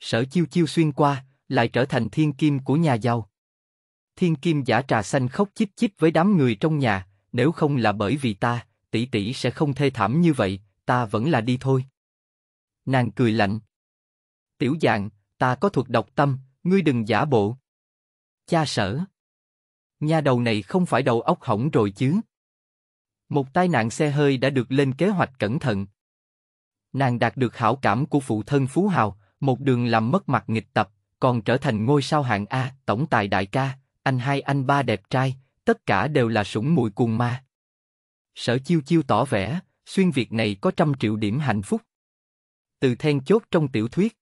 Sở chiêu chiêu xuyên qua, lại trở thành thiên kim của nhà giàu. Thiên kim giả trà xanh khóc chít chít với đám người trong nhà, nếu không là bởi vì ta, tỷ tỷ sẽ không thê thảm như vậy, ta vẫn là đi thôi. Nàng cười lạnh. Tiểu dạng, ta có thuật độc tâm, ngươi đừng giả bộ. Cha sở. Nhà đầu này không phải đầu óc hỏng rồi chứ. Một tai nạn xe hơi đã được lên kế hoạch cẩn thận. Nàng đạt được hảo cảm của phụ thân Phú Hào, một đường làm mất mặt nghịch tập, còn trở thành ngôi sao hạng A, tổng tài đại ca, anh hai anh ba đẹp trai, tất cả đều là sủng mùi cuồng ma. Sở chiêu chiêu tỏ vẻ, xuyên việc này có trăm triệu điểm hạnh phúc. Từ then chốt trong tiểu thuyết.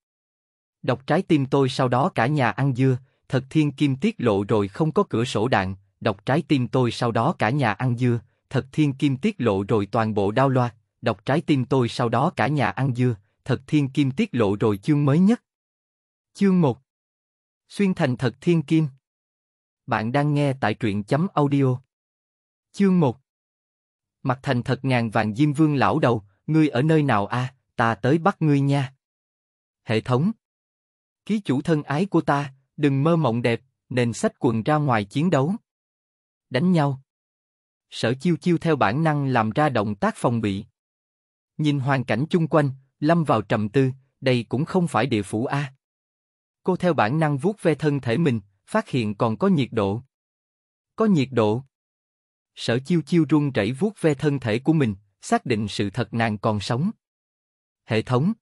Đọc trái tim tôi sau đó cả nhà ăn dưa, thật thiên kim tiết lộ rồi không có cửa sổ đạn, đọc trái tim tôi sau đó cả nhà ăn dưa, thật thiên kim tiết lộ rồi toàn bộ đao loa, đọc trái tim tôi sau đó cả nhà ăn dưa, Thật Thiên Kim tiết lộ rồi chương mới nhất. Chương 1 Xuyên thành Thật Thiên Kim Bạn đang nghe tại truyện chấm audio. Chương 1 Mặt thành thật ngàn vàng Diêm Vương lão đầu, ngươi ở nơi nào a? À? ta tới bắt ngươi nha. Hệ thống Ký chủ thân ái của ta, đừng mơ mộng đẹp, nên sách quần ra ngoài chiến đấu. Đánh nhau Sở chiêu chiêu theo bản năng làm ra động tác phòng bị. Nhìn hoàn cảnh chung quanh, lâm vào trầm tư, đây cũng không phải địa phủ A. Cô theo bản năng vuốt ve thân thể mình, phát hiện còn có nhiệt độ. Có nhiệt độ. Sở chiêu chiêu run rẩy vuốt ve thân thể của mình, xác định sự thật nàng còn sống. Hệ thống.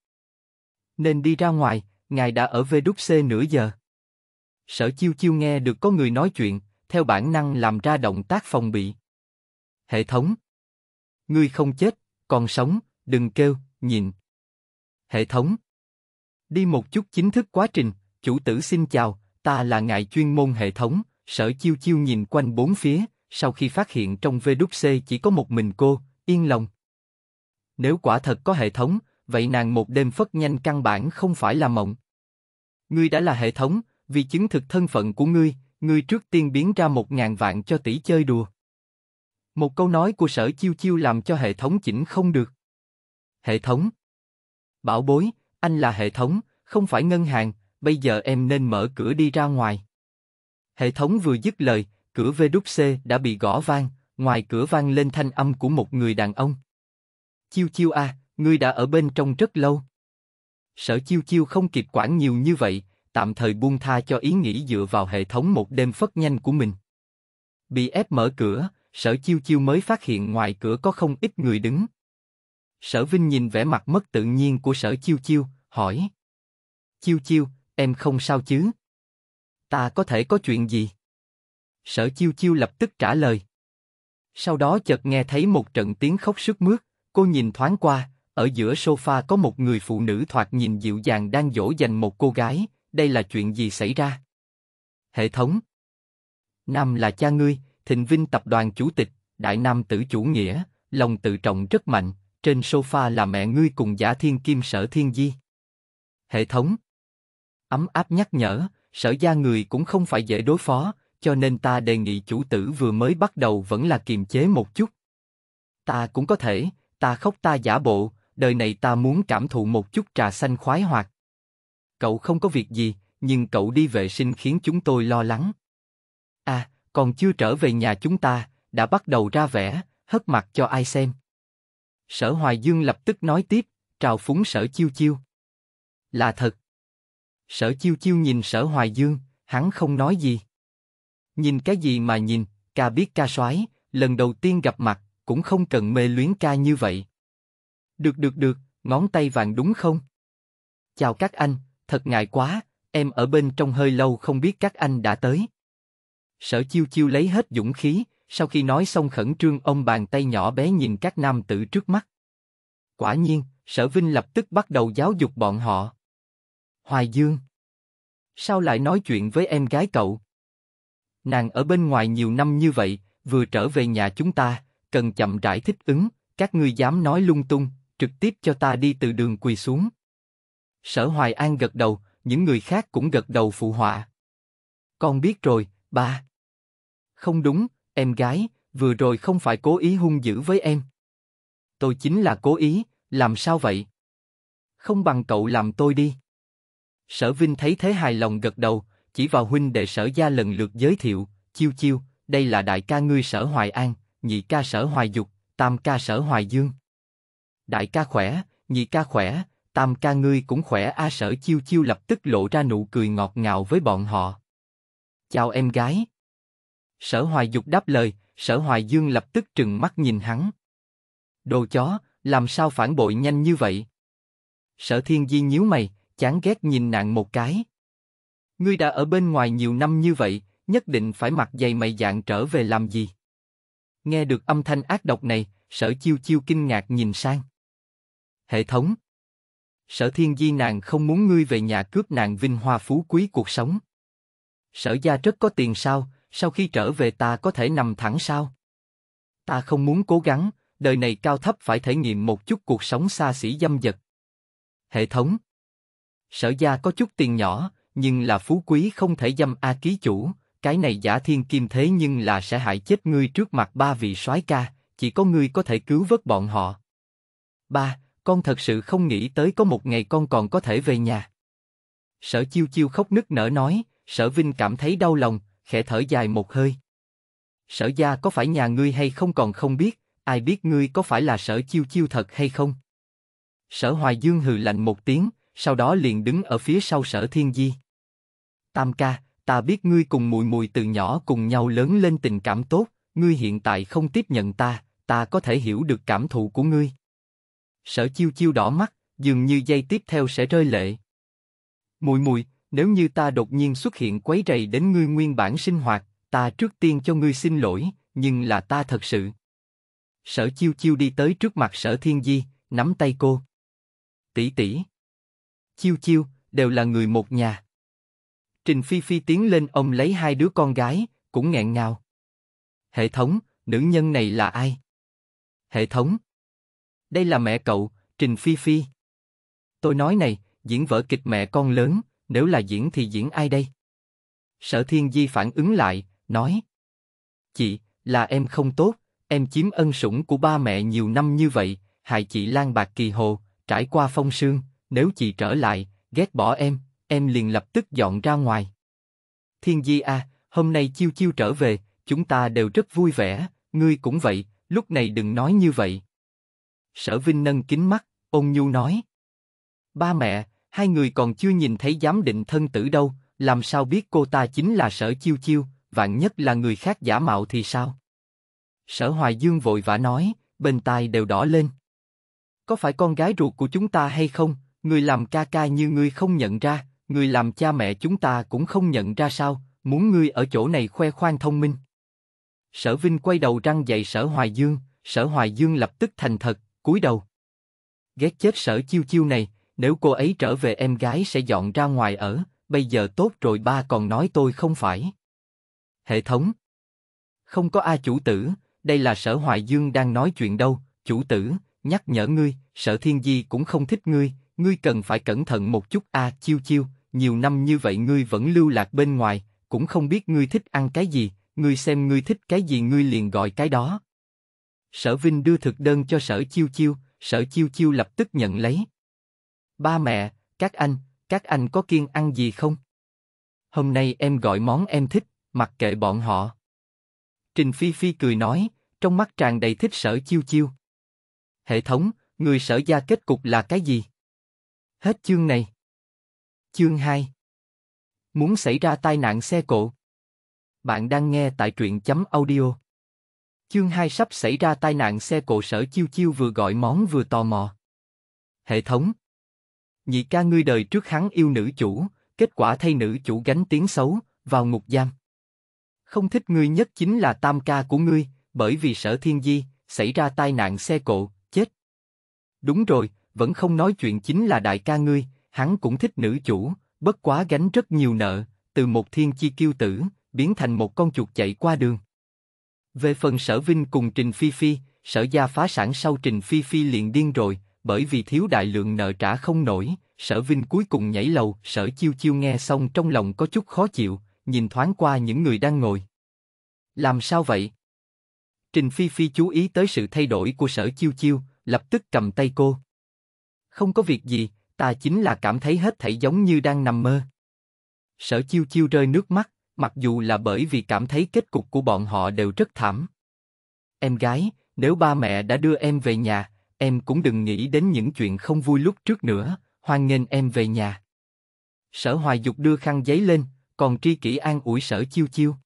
Nên đi ra ngoài, ngài đã ở VWC nửa giờ. Sở chiêu chiêu nghe được có người nói chuyện, theo bản năng làm ra động tác phòng bị. Hệ thống. Ngươi không chết, còn sống, đừng kêu, nhìn. Hệ thống Đi một chút chính thức quá trình, chủ tử xin chào, ta là ngài chuyên môn hệ thống, sở chiêu chiêu nhìn quanh bốn phía, sau khi phát hiện trong VWC chỉ có một mình cô, yên lòng. Nếu quả thật có hệ thống, vậy nàng một đêm phất nhanh căn bản không phải là mộng. Ngươi đã là hệ thống, vì chứng thực thân phận của ngươi, ngươi trước tiên biến ra một ngàn vạn cho tỷ chơi đùa. Một câu nói của sở chiêu chiêu làm cho hệ thống chỉnh không được. Hệ thống Bảo bối, anh là hệ thống, không phải ngân hàng, bây giờ em nên mở cửa đi ra ngoài. Hệ thống vừa dứt lời, cửa VWC đã bị gõ vang, ngoài cửa vang lên thanh âm của một người đàn ông. Chiêu chiêu à, ngươi đã ở bên trong rất lâu. Sở chiêu chiêu không kịp quản nhiều như vậy, tạm thời buông tha cho ý nghĩ dựa vào hệ thống một đêm phất nhanh của mình. Bị ép mở cửa, sở chiêu chiêu mới phát hiện ngoài cửa có không ít người đứng. Sở Vinh nhìn vẻ mặt mất tự nhiên của Sở Chiêu Chiêu, hỏi: Chiêu Chiêu, em không sao chứ? Ta có thể có chuyện gì? Sở Chiêu Chiêu lập tức trả lời. Sau đó chợt nghe thấy một trận tiếng khóc sướt mướt, cô nhìn thoáng qua, ở giữa sofa có một người phụ nữ thoạt nhìn dịu dàng đang dỗ dành một cô gái, đây là chuyện gì xảy ra? Hệ thống Nam là cha ngươi, thịnh vinh tập đoàn chủ tịch, đại nam tử chủ nghĩa, lòng tự trọng rất mạnh, trên sofa là mẹ ngươi cùng giả thiên kim sở thiên di. Hệ thống Ấm áp nhắc nhở, sở gia người cũng không phải dễ đối phó, cho nên ta đề nghị chủ tử vừa mới bắt đầu vẫn là kiềm chế một chút. Ta cũng có thể, ta khóc ta giả bộ, đời này ta muốn cảm thụ một chút trà xanh khoái hoạt. Cậu không có việc gì, nhưng cậu đi vệ sinh khiến chúng tôi lo lắng. À, còn chưa trở về nhà chúng ta, đã bắt đầu ra vẻ hất mặt cho ai xem. Sở Hoài Dương lập tức nói tiếp, trào phúng sở chiêu chiêu. Là thật. Sở chiêu chiêu nhìn sở Hoài Dương, hắn không nói gì. Nhìn cái gì mà nhìn, ca biết ca soái, lần đầu tiên gặp mặt, cũng không cần mê luyến ca như vậy. Được được được, ngón tay vàng đúng không? Chào các anh, thật ngại quá, em ở bên trong hơi lâu không biết các anh đã tới. Sở chiêu chiêu lấy hết dũng khí, sau khi nói xong khẩn trương ông bàn tay nhỏ bé nhìn các nam tử trước mắt. Quả nhiên, sở vinh lập tức bắt đầu giáo dục bọn họ. Hoài Dương. Sao lại nói chuyện với em gái cậu? Nàng ở bên ngoài nhiều năm như vậy, vừa trở về nhà chúng ta, cần chậm rãi thích ứng, các ngươi dám nói lung tung, trực tiếp cho ta đi từ đường quỳ xuống. Sở Hoài An gật đầu, những người khác cũng gật đầu phụ họa. Con biết rồi, ba. Không đúng, Em gái, vừa rồi không phải cố ý hung dữ với em. Tôi chính là cố ý, làm sao vậy? Không bằng cậu làm tôi đi. Sở Vinh thấy thế hài lòng gật đầu, chỉ vào huynh đệ sở gia lần lượt giới thiệu, chiêu chiêu, đây là đại ca ngươi sở Hoài An, nhị ca sở Hoài Dục, tam ca sở Hoài Dương. Đại ca khỏe, nhị ca khỏe, tam ca ngươi cũng khỏe a sở chiêu chiêu lập tức lộ ra nụ cười ngọt ngào với bọn họ. Chào em gái. Sở Hoài Dục đáp lời, Sở Hoài Dương lập tức trừng mắt nhìn hắn. Đồ chó, làm sao phản bội nhanh như vậy? Sở Thiên Di nhíu mày, chán ghét nhìn nạn một cái. Ngươi đã ở bên ngoài nhiều năm như vậy, nhất định phải mặc dày mày dạng trở về làm gì? Nghe được âm thanh ác độc này, Sở Chiêu Chiêu kinh ngạc nhìn sang. Hệ thống. Sở Thiên Di nàng không muốn ngươi về nhà cướp nàng vinh hoa phú quý cuộc sống. Sở gia rất có tiền sao? sau khi trở về ta có thể nằm thẳng sao? Ta không muốn cố gắng, đời này cao thấp phải thể nghiệm một chút cuộc sống xa xỉ dâm dật. Hệ thống Sở gia có chút tiền nhỏ, nhưng là phú quý không thể dâm A ký chủ, cái này giả thiên kim thế nhưng là sẽ hại chết ngươi trước mặt ba vị soái ca, chỉ có ngươi có thể cứu vớt bọn họ. Ba, con thật sự không nghĩ tới có một ngày con còn có thể về nhà. Sở chiêu chiêu khóc nức nở nói, sở vinh cảm thấy đau lòng, khẽ thở dài một hơi. Sở gia có phải nhà ngươi hay không còn không biết, ai biết ngươi có phải là sở chiêu chiêu thật hay không? Sở Hoài Dương hừ lạnh một tiếng, sau đó liền đứng ở phía sau sở thiên di. Tam ca, ta biết ngươi cùng mùi mùi từ nhỏ cùng nhau lớn lên tình cảm tốt, ngươi hiện tại không tiếp nhận ta, ta có thể hiểu được cảm thụ của ngươi. Sở chiêu chiêu đỏ mắt, dường như dây tiếp theo sẽ rơi lệ. Mùi mùi, nếu như ta đột nhiên xuất hiện quấy rầy đến ngươi nguyên bản sinh hoạt, ta trước tiên cho ngươi xin lỗi, nhưng là ta thật sự. Sở Chiêu Chiêu đi tới trước mặt Sở Thiên Di, nắm tay cô. Tỷ tỷ. Chiêu Chiêu, đều là người một nhà. Trình Phi Phi tiến lên ông lấy hai đứa con gái, cũng nghẹn ngào. Hệ thống, nữ nhân này là ai? Hệ thống. Đây là mẹ cậu, Trình Phi Phi. Tôi nói này, diễn vở kịch mẹ con lớn, nếu là diễn thì diễn ai đây? Sở Thiên Di phản ứng lại, nói. Chị, là em không tốt, em chiếm ân sủng của ba mẹ nhiều năm như vậy, hại chị lan bạc kỳ hồ, trải qua phong sương, nếu chị trở lại, ghét bỏ em, em liền lập tức dọn ra ngoài. Thiên Di à, hôm nay chiêu chiêu trở về, chúng ta đều rất vui vẻ, ngươi cũng vậy, lúc này đừng nói như vậy. Sở Vinh nâng kính mắt, ôn nhu nói. Ba mẹ, hai người còn chưa nhìn thấy giám định thân tử đâu, làm sao biết cô ta chính là sở chiêu chiêu, vạn nhất là người khác giả mạo thì sao? Sở Hoài Dương vội vã nói, bên tai đều đỏ lên. Có phải con gái ruột của chúng ta hay không? Người làm ca ca như ngươi không nhận ra, người làm cha mẹ chúng ta cũng không nhận ra sao? Muốn ngươi ở chỗ này khoe khoang thông minh. Sở Vinh quay đầu răng dạy Sở Hoài Dương, Sở Hoài Dương lập tức thành thật, cúi đầu. Ghét chết Sở Chiêu Chiêu này, nếu cô ấy trở về em gái sẽ dọn ra ngoài ở, bây giờ tốt rồi ba còn nói tôi không phải. Hệ thống Không có A chủ tử, đây là sở Hoài Dương đang nói chuyện đâu, chủ tử, nhắc nhở ngươi, sở thiên di cũng không thích ngươi, ngươi cần phải cẩn thận một chút A chiêu chiêu, nhiều năm như vậy ngươi vẫn lưu lạc bên ngoài, cũng không biết ngươi thích ăn cái gì, ngươi xem ngươi thích cái gì ngươi liền gọi cái đó. Sở Vinh đưa thực đơn cho sở chiêu chiêu, sở chiêu chiêu lập tức nhận lấy. Ba mẹ, các anh, các anh có kiêng ăn gì không? Hôm nay em gọi món em thích, mặc kệ bọn họ. Trình Phi Phi cười nói, trong mắt tràn đầy thích sở chiêu chiêu. Hệ thống, người sở gia kết cục là cái gì? Hết chương này. Chương 2 Muốn xảy ra tai nạn xe cộ. Bạn đang nghe tại truyện chấm audio. Chương 2 sắp xảy ra tai nạn xe cộ sở chiêu chiêu vừa gọi món vừa tò mò. Hệ thống, nhị ca ngươi đời trước hắn yêu nữ chủ, kết quả thay nữ chủ gánh tiếng xấu, vào ngục giam. Không thích ngươi nhất chính là tam ca của ngươi, bởi vì sở thiên di, xảy ra tai nạn xe cộ, chết. Đúng rồi, vẫn không nói chuyện chính là đại ca ngươi, hắn cũng thích nữ chủ, bất quá gánh rất nhiều nợ, từ một thiên chi kiêu tử, biến thành một con chuột chạy qua đường. Về phần sở vinh cùng Trình Phi Phi, sở gia phá sản sau Trình Phi Phi liền điên rồi, bởi vì thiếu đại lượng nợ trả không nổi, sở vinh cuối cùng nhảy lầu, sở chiêu chiêu nghe xong trong lòng có chút khó chịu, nhìn thoáng qua những người đang ngồi. Làm sao vậy? Trình Phi Phi chú ý tới sự thay đổi của sở chiêu chiêu, lập tức cầm tay cô. Không có việc gì, ta chính là cảm thấy hết thảy giống như đang nằm mơ. Sở chiêu chiêu rơi nước mắt, mặc dù là bởi vì cảm thấy kết cục của bọn họ đều rất thảm. Em gái, nếu ba mẹ đã đưa em về nhà, em cũng đừng nghĩ đến những chuyện không vui lúc trước nữa, hoan nghênh em về nhà. Sở Hoài Dục đưa khăn giấy lên, còn Tri Kỷ an ủi Sở Chiêu Chiêu.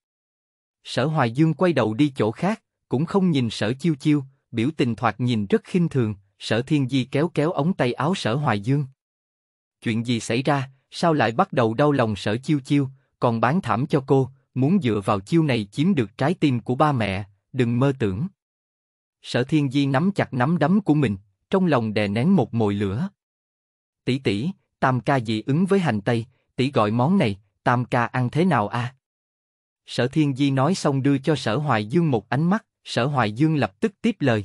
Sở Hoài Dương quay đầu đi chỗ khác, cũng không nhìn Sở Chiêu Chiêu, biểu tình thoạt nhìn rất khinh thường, Sở Thiên Di kéo kéo ống tay áo Sở Hoài Dương. Chuyện gì xảy ra, sao lại bắt đầu đau lòng Sở Chiêu Chiêu, còn bán thảm cho cô, muốn dựa vào chiêu này chiếm được trái tim của ba mẹ, đừng mơ tưởng. Sở Thiên Di nắm chặt nắm đấm của mình, trong lòng đè nén một mồi lửa. Tỷ tỷ, Tam ca dị ứng với hành tây, tỷ gọi món này, Tam ca ăn thế nào a? À? Sở Thiên Di nói xong đưa cho Sở Hoài Dương một ánh mắt, Sở Hoài Dương lập tức tiếp lời.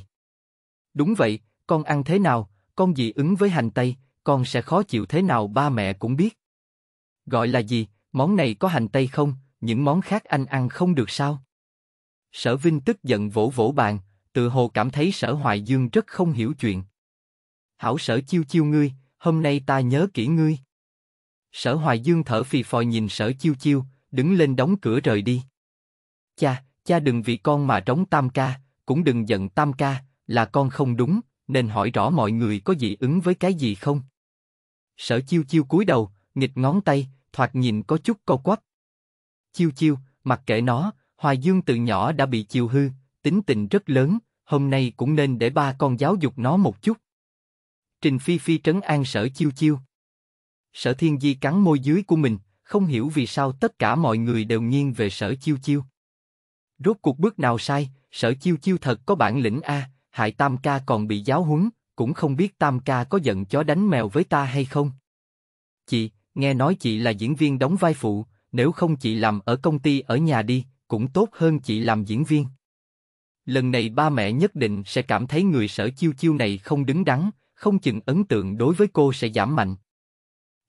Đúng vậy, con ăn thế nào, con dị ứng với hành tây, con sẽ khó chịu thế nào ba mẹ cũng biết. Gọi là gì, món này có hành tây không, những món khác anh ăn không được sao? Sở Vinh tức giận vỗ vỗ bàn, tự hồ cảm thấy sở hoài dương rất không hiểu chuyện. Hảo sở chiêu chiêu ngươi, hôm nay ta nhớ kỹ ngươi. Sở hoài dương thở phì phò nhìn sở chiêu chiêu, đứng lên đóng cửa rời đi. Cha, cha đừng vì con mà trống tam ca, cũng đừng giận tam ca, là con không đúng, nên hỏi rõ mọi người có dị ứng với cái gì không. Sở chiêu chiêu cúi đầu, nghịch ngón tay, thoạt nhìn có chút co quắp. Chiêu chiêu, mặc kệ nó, Hoài Dương từ nhỏ đã bị chiều hư, tính tình rất lớn, hôm nay cũng nên để ba con giáo dục nó một chút. Trình Phi Phi trấn an sở chiêu chiêu. Sở Thiên Di cắn môi dưới của mình, không hiểu vì sao tất cả mọi người đều nghiêng về sở chiêu chiêu. Rốt cuộc bước nào sai, sở chiêu chiêu thật có bản lĩnh A, hại Tam Ca còn bị giáo huấn, cũng không biết Tam Ca có giận chó đánh mèo với ta hay không. Chị, nghe nói chị là diễn viên đóng vai phụ, nếu không chị làm ở công ty ở nhà đi, cũng tốt hơn chị làm diễn viên lần này ba mẹ nhất định sẽ cảm thấy người sở chiêu chiêu này không đứng đắn, không chừng ấn tượng đối với cô sẽ giảm mạnh.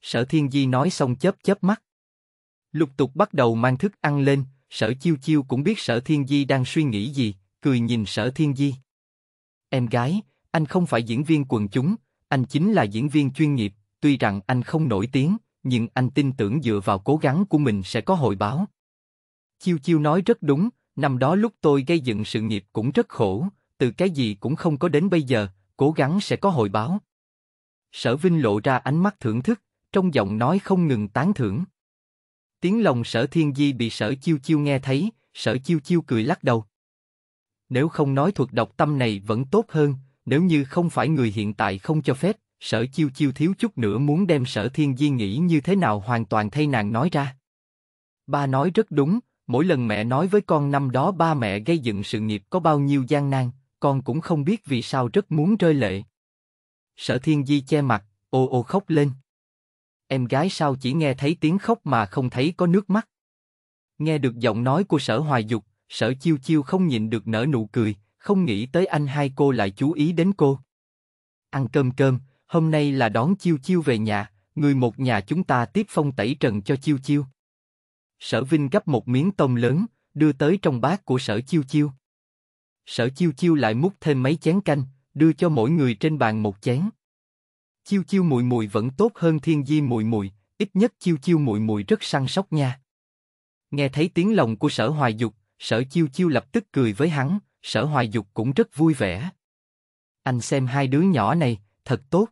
Sở Thiên Di nói xong chớp chớp mắt. Lục tục bắt đầu mang thức ăn lên, sở chiêu chiêu cũng biết sở Thiên Di đang suy nghĩ gì, cười nhìn sở Thiên Di. Em gái, anh không phải diễn viên quần chúng, anh chính là diễn viên chuyên nghiệp, tuy rằng anh không nổi tiếng, nhưng anh tin tưởng dựa vào cố gắng của mình sẽ có hồi báo. Chiêu Chiêu nói rất đúng, Năm đó lúc tôi gây dựng sự nghiệp cũng rất khổ, từ cái gì cũng không có đến bây giờ, cố gắng sẽ có hồi báo. Sở Vinh lộ ra ánh mắt thưởng thức, trong giọng nói không ngừng tán thưởng. Tiếng lòng sở thiên di bị sở chiêu chiêu nghe thấy, sở chiêu chiêu cười lắc đầu. Nếu không nói thuật độc tâm này vẫn tốt hơn, nếu như không phải người hiện tại không cho phép, sở chiêu chiêu thiếu chút nữa muốn đem sở thiên di nghĩ như thế nào hoàn toàn thay nàng nói ra. Ba nói rất đúng, Mỗi lần mẹ nói với con năm đó ba mẹ gây dựng sự nghiệp có bao nhiêu gian nan, con cũng không biết vì sao rất muốn rơi lệ. Sở Thiên Di che mặt, ô ô khóc lên. Em gái sao chỉ nghe thấy tiếng khóc mà không thấy có nước mắt. Nghe được giọng nói của sở hoài dục, sở chiêu chiêu không nhìn được nở nụ cười, không nghĩ tới anh hai cô lại chú ý đến cô. Ăn cơm cơm, hôm nay là đón chiêu chiêu về nhà, người một nhà chúng ta tiếp phong tẩy trần cho chiêu chiêu. Sở Vinh gấp một miếng tôm lớn, đưa tới trong bát của Sở Chiêu Chiêu. Sở Chiêu Chiêu lại múc thêm mấy chén canh, đưa cho mỗi người trên bàn một chén. Chiêu Chiêu mùi mùi vẫn tốt hơn Thiên Di mùi mùi, ít nhất Chiêu Chiêu mùi mùi rất săn sóc nha. Nghe thấy tiếng lòng của Sở Hoài Dục, Sở Chiêu Chiêu lập tức cười với hắn, Sở Hoài Dục cũng rất vui vẻ. Anh xem hai đứa nhỏ này, thật tốt.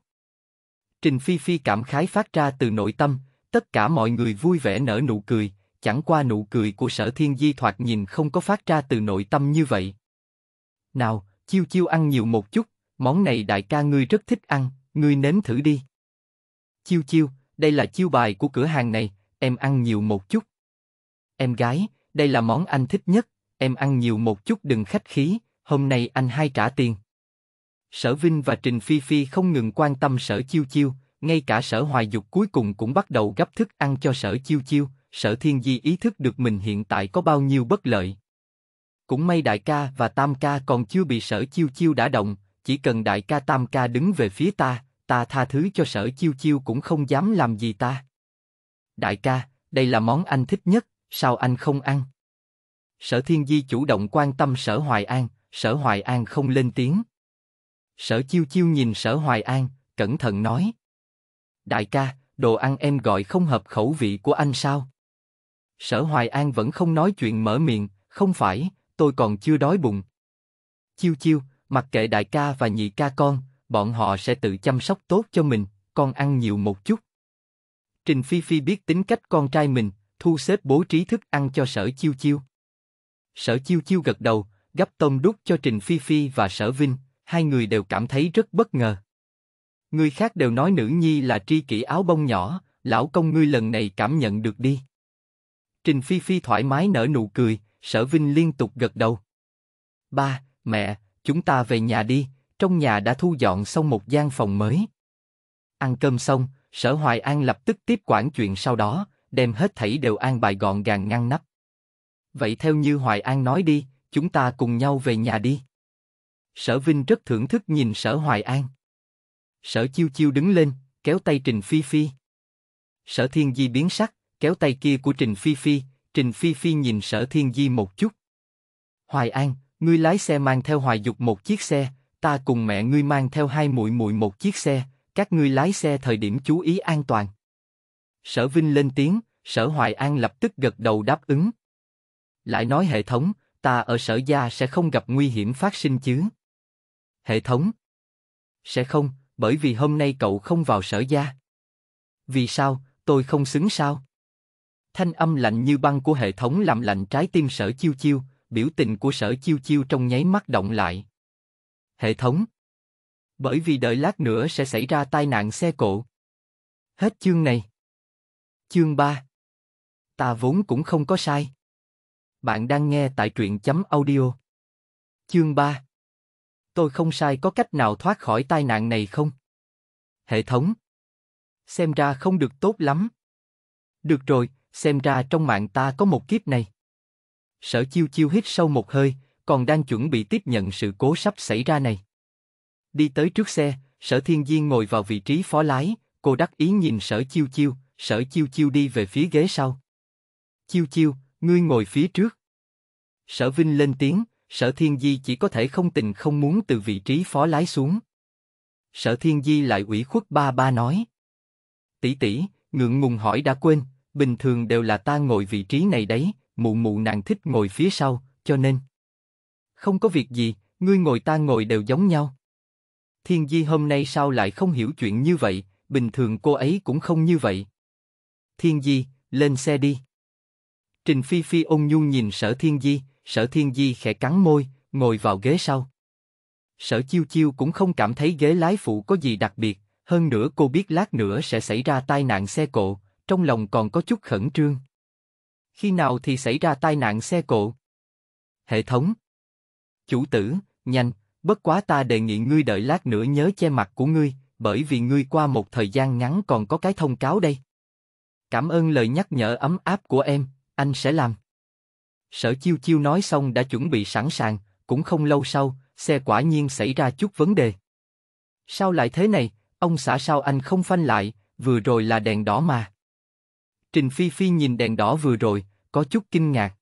Trình Phi Phi cảm khái phát ra từ nội tâm, tất cả mọi người vui vẻ nở nụ cười, chẳng qua nụ cười của sở thiên di thoạt nhìn không có phát ra từ nội tâm như vậy. Nào, chiêu chiêu ăn nhiều một chút, món này đại ca ngươi rất thích ăn, ngươi nếm thử đi. Chiêu chiêu, đây là chiêu bài của cửa hàng này, em ăn nhiều một chút. Em gái, đây là món anh thích nhất, em ăn nhiều một chút đừng khách khí, hôm nay anh hai trả tiền. Sở Vinh và Trình Phi Phi không ngừng quan tâm sở chiêu chiêu, ngay cả sở hoài dục cuối cùng cũng bắt đầu gấp thức ăn cho sở chiêu chiêu, Sở Thiên Di ý thức được mình hiện tại có bao nhiêu bất lợi. Cũng may đại ca và tam ca còn chưa bị sở chiêu chiêu đã động, chỉ cần đại ca tam ca đứng về phía ta, ta tha thứ cho sở chiêu chiêu cũng không dám làm gì ta. Đại ca, đây là món anh thích nhất, sao anh không ăn? Sở Thiên Di chủ động quan tâm sở Hoài An, sở Hoài An không lên tiếng. Sở Chiêu Chiêu nhìn sở Hoài An, cẩn thận nói. Đại ca, đồ ăn em gọi không hợp khẩu vị của anh sao? Sở Hoài An vẫn không nói chuyện mở miệng, không phải, tôi còn chưa đói bụng. Chiêu chiêu, mặc kệ đại ca và nhị ca con, bọn họ sẽ tự chăm sóc tốt cho mình, con ăn nhiều một chút. Trình Phi Phi biết tính cách con trai mình, thu xếp bố trí thức ăn cho sở chiêu chiêu. Sở chiêu chiêu gật đầu, gấp tôm đút cho Trình Phi Phi và sở Vinh, hai người đều cảm thấy rất bất ngờ. Người khác đều nói nữ nhi là tri kỷ áo bông nhỏ, lão công ngươi lần này cảm nhận được đi. Trình Phi Phi thoải mái nở nụ cười, Sở Vinh liên tục gật đầu. Ba, mẹ, chúng ta về nhà đi, trong nhà đã thu dọn xong một gian phòng mới. Ăn cơm xong, Sở Hoài An lập tức tiếp quản chuyện sau đó, đem hết thảy đều an bài gọn gàng ngăn nắp. Vậy theo như Hoài An nói đi, chúng ta cùng nhau về nhà đi. Sở Vinh rất thưởng thức nhìn Sở Hoài An. Sở Chiêu Chiêu đứng lên, kéo tay Trình Phi Phi. Sở Thiên Di biến sắc, kéo tay kia của Trình Phi Phi, Trình Phi Phi nhìn Sở Thiên Di một chút. Hoài An, ngươi lái xe mang theo Hoài Dục một chiếc xe, ta cùng mẹ ngươi mang theo hai muội muội một chiếc xe, các ngươi lái xe thời điểm chú ý an toàn. Sở Vinh lên tiếng, Sở Hoài An lập tức gật đầu đáp ứng. Lại nói hệ thống, ta ở sở gia sẽ không gặp nguy hiểm phát sinh chứ? Hệ thống? Sẽ không, bởi vì hôm nay cậu không vào sở gia. Vì sao, tôi không xứng sao? Thanh âm lạnh như băng của hệ thống làm lạnh trái tim sở chiêu chiêu, biểu tình của sở chiêu chiêu trong nháy mắt động lại. Hệ thống. Bởi vì đợi lát nữa sẽ xảy ra tai nạn xe cộ. Hết chương này. Chương 3. Ta vốn cũng không có sai. Bạn đang nghe tại truyện chấm audio. Chương 3. Tôi không sai có cách nào thoát khỏi tai nạn này không? Hệ thống. Xem ra không được tốt lắm. Được rồi, xem ra trong mạng ta có một kiếp này. Sở chiêu chiêu hít sâu một hơi, còn đang chuẩn bị tiếp nhận sự cố sắp xảy ra này. Đi tới trước xe, sở thiên diên ngồi vào vị trí phó lái, cô đắc ý nhìn sở chiêu chiêu, sở chiêu chiêu đi về phía ghế sau. Chiêu chiêu, ngươi ngồi phía trước. Sở Vinh lên tiếng, sở thiên di chỉ có thể không tình không muốn từ vị trí phó lái xuống. Sở thiên di lại ủy khuất ba ba nói. tỷ tỷ, ngượng ngùng hỏi đã quên, bình thường đều là ta ngồi vị trí này đấy, mụ mụ nàng thích ngồi phía sau, cho nên. Không có việc gì, ngươi ngồi ta ngồi đều giống nhau. Thiên Di hôm nay sao lại không hiểu chuyện như vậy, bình thường cô ấy cũng không như vậy. Thiên Di, lên xe đi. Trình Phi Phi ôn nhu nhìn sở Thiên Di, sở Thiên Di khẽ cắn môi, ngồi vào ghế sau. Sở Chiêu Chiêu cũng không cảm thấy ghế lái phụ có gì đặc biệt, hơn nữa cô biết lát nữa sẽ xảy ra tai nạn xe cộ, trong lòng còn có chút khẩn trương. Khi nào thì xảy ra tai nạn xe cộ? Hệ thống. Chủ tử, nhanh, bất quá ta đề nghị ngươi đợi lát nữa nhớ che mặt của ngươi, bởi vì ngươi qua một thời gian ngắn còn có cái thông cáo đây. Cảm ơn lời nhắc nhở ấm áp của em, anh sẽ làm. Sở chiêu chiêu nói xong đã chuẩn bị sẵn sàng, cũng không lâu sau, xe quả nhiên xảy ra chút vấn đề. Sao lại thế này, ông xã sao anh không phanh lại, vừa rồi là đèn đỏ mà. Trình Phi Phi nhìn đèn đỏ vừa rồi, có chút kinh ngạc.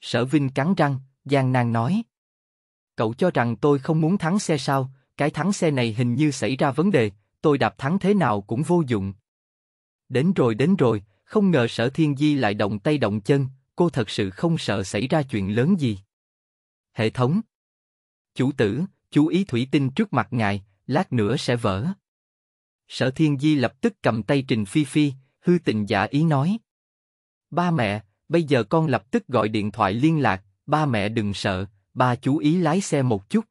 Sở Vinh cắn răng, gian nan nói. Cậu cho rằng tôi không muốn thắng xe sao, cái thắng xe này hình như xảy ra vấn đề, tôi đạp thắng thế nào cũng vô dụng. Đến rồi đến rồi, không ngờ sở thiên di lại động tay động chân, cô thật sự không sợ xảy ra chuyện lớn gì. Hệ thống Chủ tử, chú ý thủy tinh trước mặt ngài, lát nữa sẽ vỡ. Sở thiên di lập tức cầm tay Trình Phi Phi, hư tình giả ý nói. Ba mẹ, bây giờ con lập tức gọi điện thoại liên lạc, ba mẹ đừng sợ, ba chú ý lái xe một chút.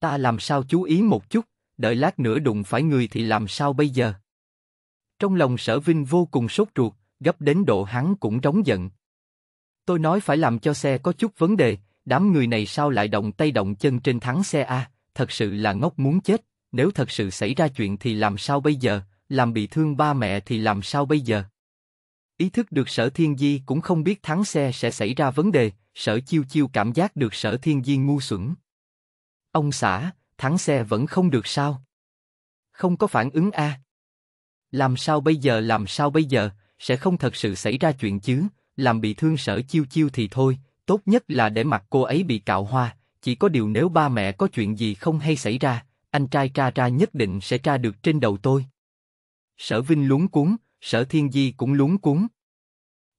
Ta làm sao chú ý một chút, đợi lát nữa đụng phải người thì làm sao bây giờ? Trong lòng sở vinh vô cùng sốt ruột, gấp đến độ hắn cũng trống giận. Tôi nói phải làm cho xe có chút vấn đề, đám người này sao lại động tay động chân trên thắng xe A, thật sự là ngốc muốn chết, nếu thật sự xảy ra chuyện thì làm sao bây giờ, làm bị thương ba mẹ thì làm sao bây giờ? Ý thức được sở thiên di cũng không biết thắng xe sẽ xảy ra vấn đề, sở chiêu chiêu cảm giác được sở thiên di ngu xuẩn. Ông xã, thắng xe vẫn không được sao? Không có phản ứng a à? Làm sao bây giờ làm sao bây giờ, sẽ không thật sự xảy ra chuyện chứ, làm bị thương sở chiêu chiêu thì thôi, tốt nhất là để mặt cô ấy bị cạo hoa, chỉ có điều nếu ba mẹ có chuyện gì không hay xảy ra, anh trai tra ra nhất định sẽ tra được trên đầu tôi sở vinh luống cuốn, sở thiên di cũng luống cuốn.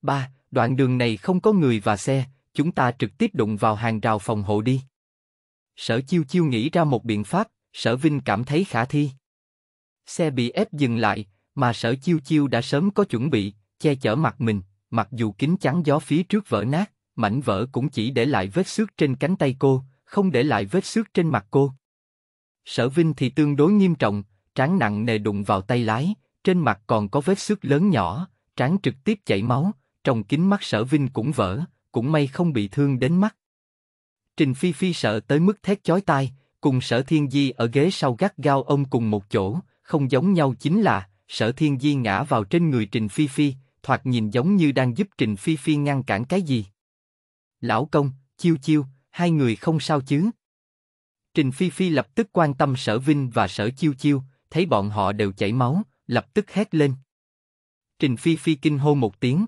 Ba, đoạn đường này không có người và xe, chúng ta trực tiếp đụng vào hàng rào phòng hộ đi. Sở chiêu chiêu nghĩ ra một biện pháp, sở vinh cảm thấy khả thi. Xe bị ép dừng lại, mà sở chiêu chiêu đã sớm có chuẩn bị, che chở mặt mình, mặc dù kính chắn gió phía trước vỡ nát, mảnh vỡ cũng chỉ để lại vết xước trên cánh tay cô, không để lại vết xước trên mặt cô. Sở Vinh thì tương đối nghiêm trọng, trán nặng nề đụng vào tay lái, trên mặt còn có vết xước lớn nhỏ, trán trực tiếp chảy máu, trong kính mắt sở vinh cũng vỡ, cũng may không bị thương đến mắt. Trình Phi Phi sợ tới mức thét chói tai, cùng sở thiên di ở ghế sau gắt gao ông cùng một chỗ, không giống nhau chính là, sở thiên di ngã vào trên người Trình Phi Phi, thoạt nhìn giống như đang giúp Trình Phi Phi ngăn cản cái gì. Lão công, chiêu chiêu, hai người không sao chứ? Trình Phi Phi lập tức quan tâm sở Vinh và sở Chiêu Chiêu, thấy bọn họ đều chảy máu, lập tức hét lên. Trình Phi Phi kinh hô một tiếng.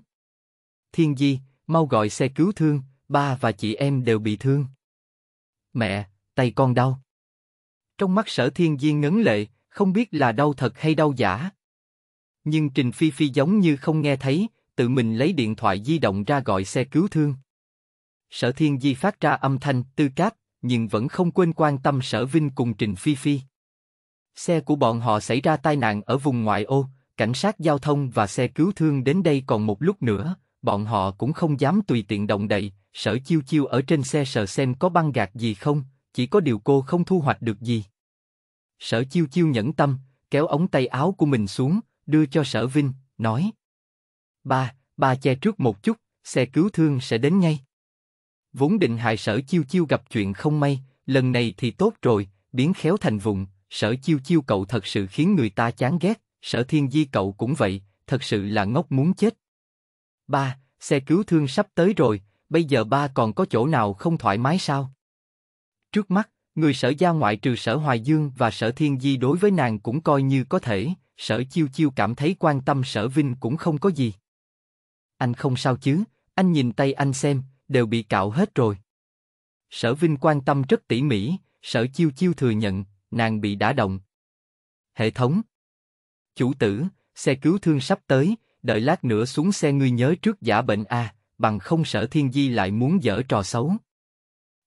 Thiên Di, mau gọi xe cứu thương, ba và chị em đều bị thương. Mẹ, tay con đau. Trong mắt sở thiên Di ngấn lệ, không biết là đau thật hay đau giả. Nhưng Trình Phi Phi giống như không nghe thấy, tự mình lấy điện thoại di động ra gọi xe cứu thương. Sở Thiên Di phát ra âm thanh tư cáp, nhưng vẫn không quên quan tâm Sở Vinh cùng Trình Phi Phi. Xe của bọn họ xảy ra tai nạn ở vùng ngoại ô, cảnh sát giao thông và xe cứu thương đến đây còn một lúc nữa, bọn họ cũng không dám tùy tiện động đậy, sở chiêu chiêu ở trên xe sờ xem có băng gạt gì không, chỉ có điều cô không thu hoạch được gì. Sở chiêu chiêu nhẫn tâm, kéo ống tay áo của mình xuống, đưa cho sở Vinh, nói. Ba, ba che trước một chút, xe cứu thương sẽ đến ngay. Vốn định hại sở chiêu chiêu gặp chuyện không may, lần này thì tốt rồi, biến khéo thành vùng, sở chiêu chiêu cậu thật sự khiến người ta chán ghét, sở thiên di cậu cũng vậy, thật sự là ngốc muốn chết. Ba, xe cứu thương sắp tới rồi, bây giờ ba còn có chỗ nào không thoải mái sao? Trước mắt, người sở gia ngoại trừ sở Hoài Dương và sở Thiên Di đối với nàng cũng coi như có thể, sở Chiêu Chiêu cảm thấy quan tâm sở Vinh cũng không có gì. Anh không sao chứ, anh nhìn tay anh xem, đều bị cạo hết rồi. Sở Vinh quan tâm rất tỉ mỉ, sở Chiêu Chiêu thừa nhận, nàng bị đả động. Hệ thống. Chủ tử, xe cứu thương sắp tới, đợi lát nữa xuống xe ngươi nhớ trước giả bệnh a, bằng không sở thiên di lại muốn dở trò xấu.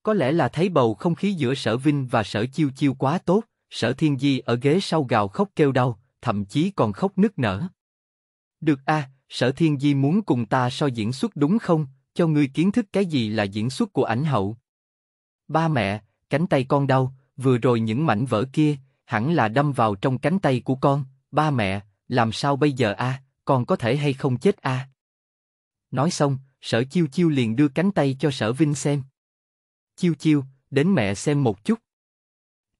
Có lẽ là thấy bầu không khí giữa sở Vinh và sở Chiêu Chiêu quá tốt, sở thiên di ở ghế sau gào khóc kêu đau, thậm chí còn khóc nức nở. Được a, sở thiên di muốn cùng ta so diễn xuất đúng không, cho ngươi kiến thức cái gì là diễn xuất của ảnh hậu. Ba mẹ, cánh tay con đau, vừa rồi những mảnh vỡ kia, hẳn là đâm vào trong cánh tay của con, ba mẹ, làm sao bây giờ a, à? con có thể hay không chết a? Nói xong, sở chiêu chiêu liền đưa cánh tay cho sở vinh xem. Chiêu chiêu, đến mẹ xem một chút.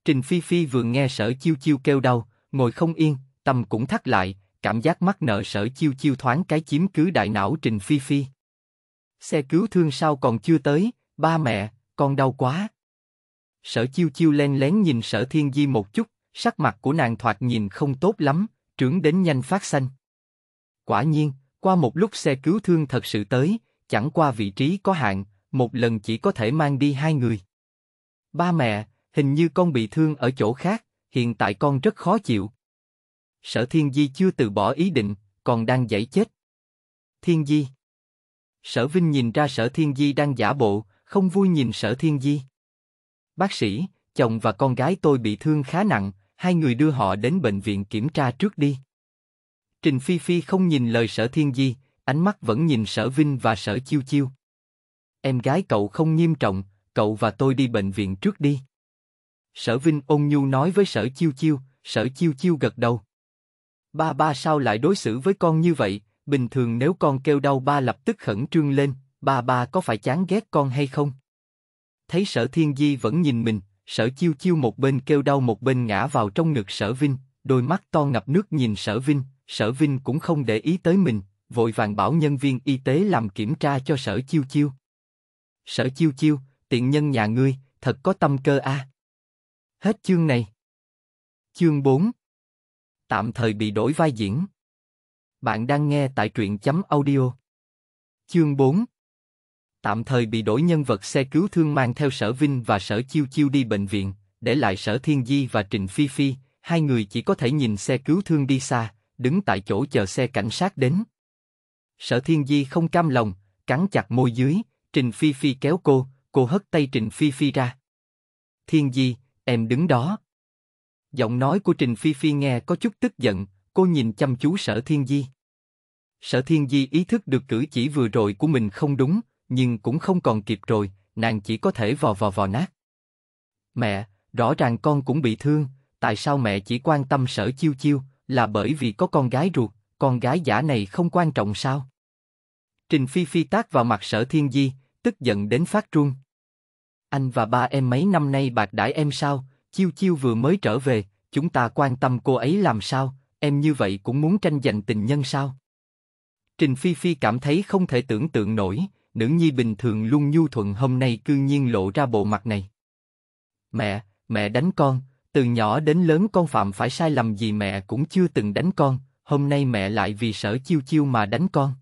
Trình Phi Phi vừa nghe sở chiêu chiêu kêu đau, ngồi không yên, tâm cũng thắt lại, cảm giác mắc nợ sở chiêu chiêu thoáng cái chiếm cứ đại não Trình Phi Phi. Xe cứu thương sao còn chưa tới, ba mẹ, con đau quá. Sở chiêu chiêu len lén nhìn sở thiên di một chút, sắc mặt của nàng thoạt nhìn không tốt lắm, trưởng đến nhanh phát xanh. Quả nhiên, qua một lúc xe cứu thương thật sự tới, chẳng qua vị trí có hạn, một lần chỉ có thể mang đi hai người. Ba mẹ, hình như con bị thương ở chỗ khác, hiện tại con rất khó chịu. Sở Thiên Di chưa từ bỏ ý định, còn đang dãy chết. Thiên Di Sở Vinh nhìn ra Sở Thiên Di đang giả bộ, không vui nhìn Sở Thiên Di. Bác sĩ, chồng và con gái tôi bị thương khá nặng, hai người đưa họ đến bệnh viện kiểm tra trước đi. Trình Phi Phi không nhìn lời sở thiên di, ánh mắt vẫn nhìn sở Vinh và sở Chiêu Chiêu. Em gái cậu không nghiêm trọng, cậu và tôi đi bệnh viện trước đi. Sở Vinh ôn nhu nói với sở Chiêu Chiêu, sở Chiêu Chiêu gật đầu. Ba ba sao lại đối xử với con như vậy, bình thường nếu con kêu đau ba lập tức khẩn trương lên, ba ba có phải chán ghét con hay không? thấy sở thiên di vẫn nhìn mình, sở chiêu chiêu một bên kêu đau một bên ngã vào trong ngực sở vinh, đôi mắt to ngập nước nhìn sở vinh, sở vinh cũng không để ý tới mình, vội vàng bảo nhân viên y tế làm kiểm tra cho sở chiêu chiêu. Sở chiêu chiêu, tiện nhân nhà ngươi, thật có tâm cơ a. Hết chương này. Chương 4 Tạm thời bị đổi vai diễn. Bạn đang nghe tại truyện chấm audio. Chương 4 tạm thời bị đổi nhân vật xe cứu thương mang theo sở Vinh và sở Chiêu Chiêu đi bệnh viện, để lại sở Thiên Di và Trình Phi Phi, hai người chỉ có thể nhìn xe cứu thương đi xa, đứng tại chỗ chờ xe cảnh sát đến. Sở Thiên Di không cam lòng, cắn chặt môi dưới, Trình Phi Phi kéo cô, cô hất tay Trình Phi Phi ra. Thiên Di, em đứng đó. Giọng nói của Trình Phi Phi nghe có chút tức giận, cô nhìn chăm chú Sở Thiên Di. Sở Thiên Di ý thức được cử chỉ vừa rồi của mình không đúng, nhưng cũng không còn kịp rồi, nàng chỉ có thể vò vò vò nát. Mẹ, rõ ràng con cũng bị thương, tại sao mẹ chỉ quan tâm sở chiêu chiêu, là bởi vì có con gái ruột, con gái giả này không quan trọng sao? Trình Phi Phi tác vào mặt sở thiên di, tức giận đến phát trung. Anh và ba em mấy năm nay bạc đãi em sao, chiêu chiêu vừa mới trở về, chúng ta quan tâm cô ấy làm sao, em như vậy cũng muốn tranh giành tình nhân sao? Trình Phi Phi cảm thấy không thể tưởng tượng nổi, nữ nhi bình thường luôn nhu thuận hôm nay cư nhiên lộ ra bộ mặt này. Mẹ, mẹ đánh con, từ nhỏ đến lớn con phạm phải sai lầm gì mẹ cũng chưa từng đánh con, hôm nay mẹ lại vì sở chiêu chiêu mà đánh con.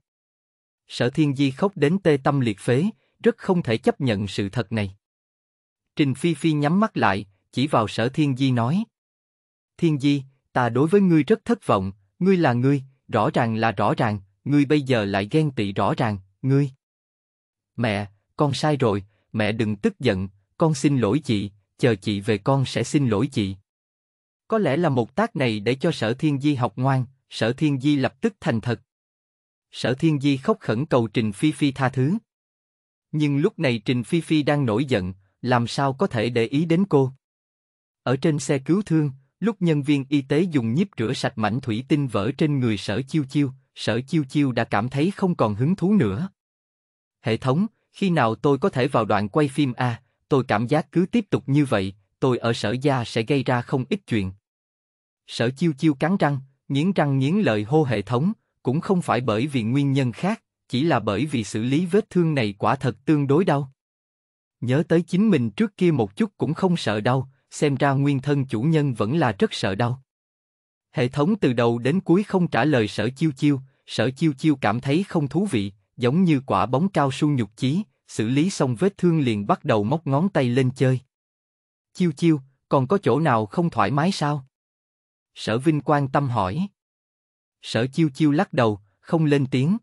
Sở thiên di khóc đến tê tâm liệt phế, rất không thể chấp nhận sự thật này. Trình Phi Phi nhắm mắt lại, chỉ vào sở thiên di nói. Thiên di, ta đối với ngươi rất thất vọng, ngươi là ngươi, rõ ràng là rõ ràng, ngươi bây giờ lại ghen tị rõ ràng, ngươi. Mẹ, con sai rồi, mẹ đừng tức giận, con xin lỗi chị, chờ chị về con sẽ xin lỗi chị. Có lẽ là một tác này để cho sở thiên di học ngoan, sở thiên di lập tức thành thật. Sở thiên di khóc khẩn cầu Trình Phi Phi tha thứ. Nhưng lúc này Trình Phi Phi đang nổi giận, làm sao có thể để ý đến cô? Ở trên xe cứu thương, lúc nhân viên y tế dùng nhíp rửa sạch mảnh thủy tinh vỡ trên người sở chiêu chiêu, sở chiêu chiêu đã cảm thấy không còn hứng thú nữa. Hệ thống, khi nào tôi có thể vào đoạn quay phim A, tôi cảm giác cứ tiếp tục như vậy, tôi ở sở gia sẽ gây ra không ít chuyện. Sở chiêu chiêu cắn răng, nghiến răng nghiến lợi hô hệ thống, cũng không phải bởi vì nguyên nhân khác, chỉ là bởi vì xử lý vết thương này quả thật tương đối đau. Nhớ tới chính mình trước kia một chút cũng không sợ đau, xem ra nguyên thân chủ nhân vẫn là rất sợ đau. Hệ thống từ đầu đến cuối không trả lời sở chiêu chiêu, sở chiêu chiêu cảm thấy không thú vị, giống như quả bóng cao su nhục chí, xử lý xong vết thương liền bắt đầu móc ngón tay lên chơi. Chiêu chiêu, còn có chỗ nào không thoải mái sao? Sở Vinh quan tâm hỏi. Sở chiêu chiêu lắc đầu, không lên tiếng.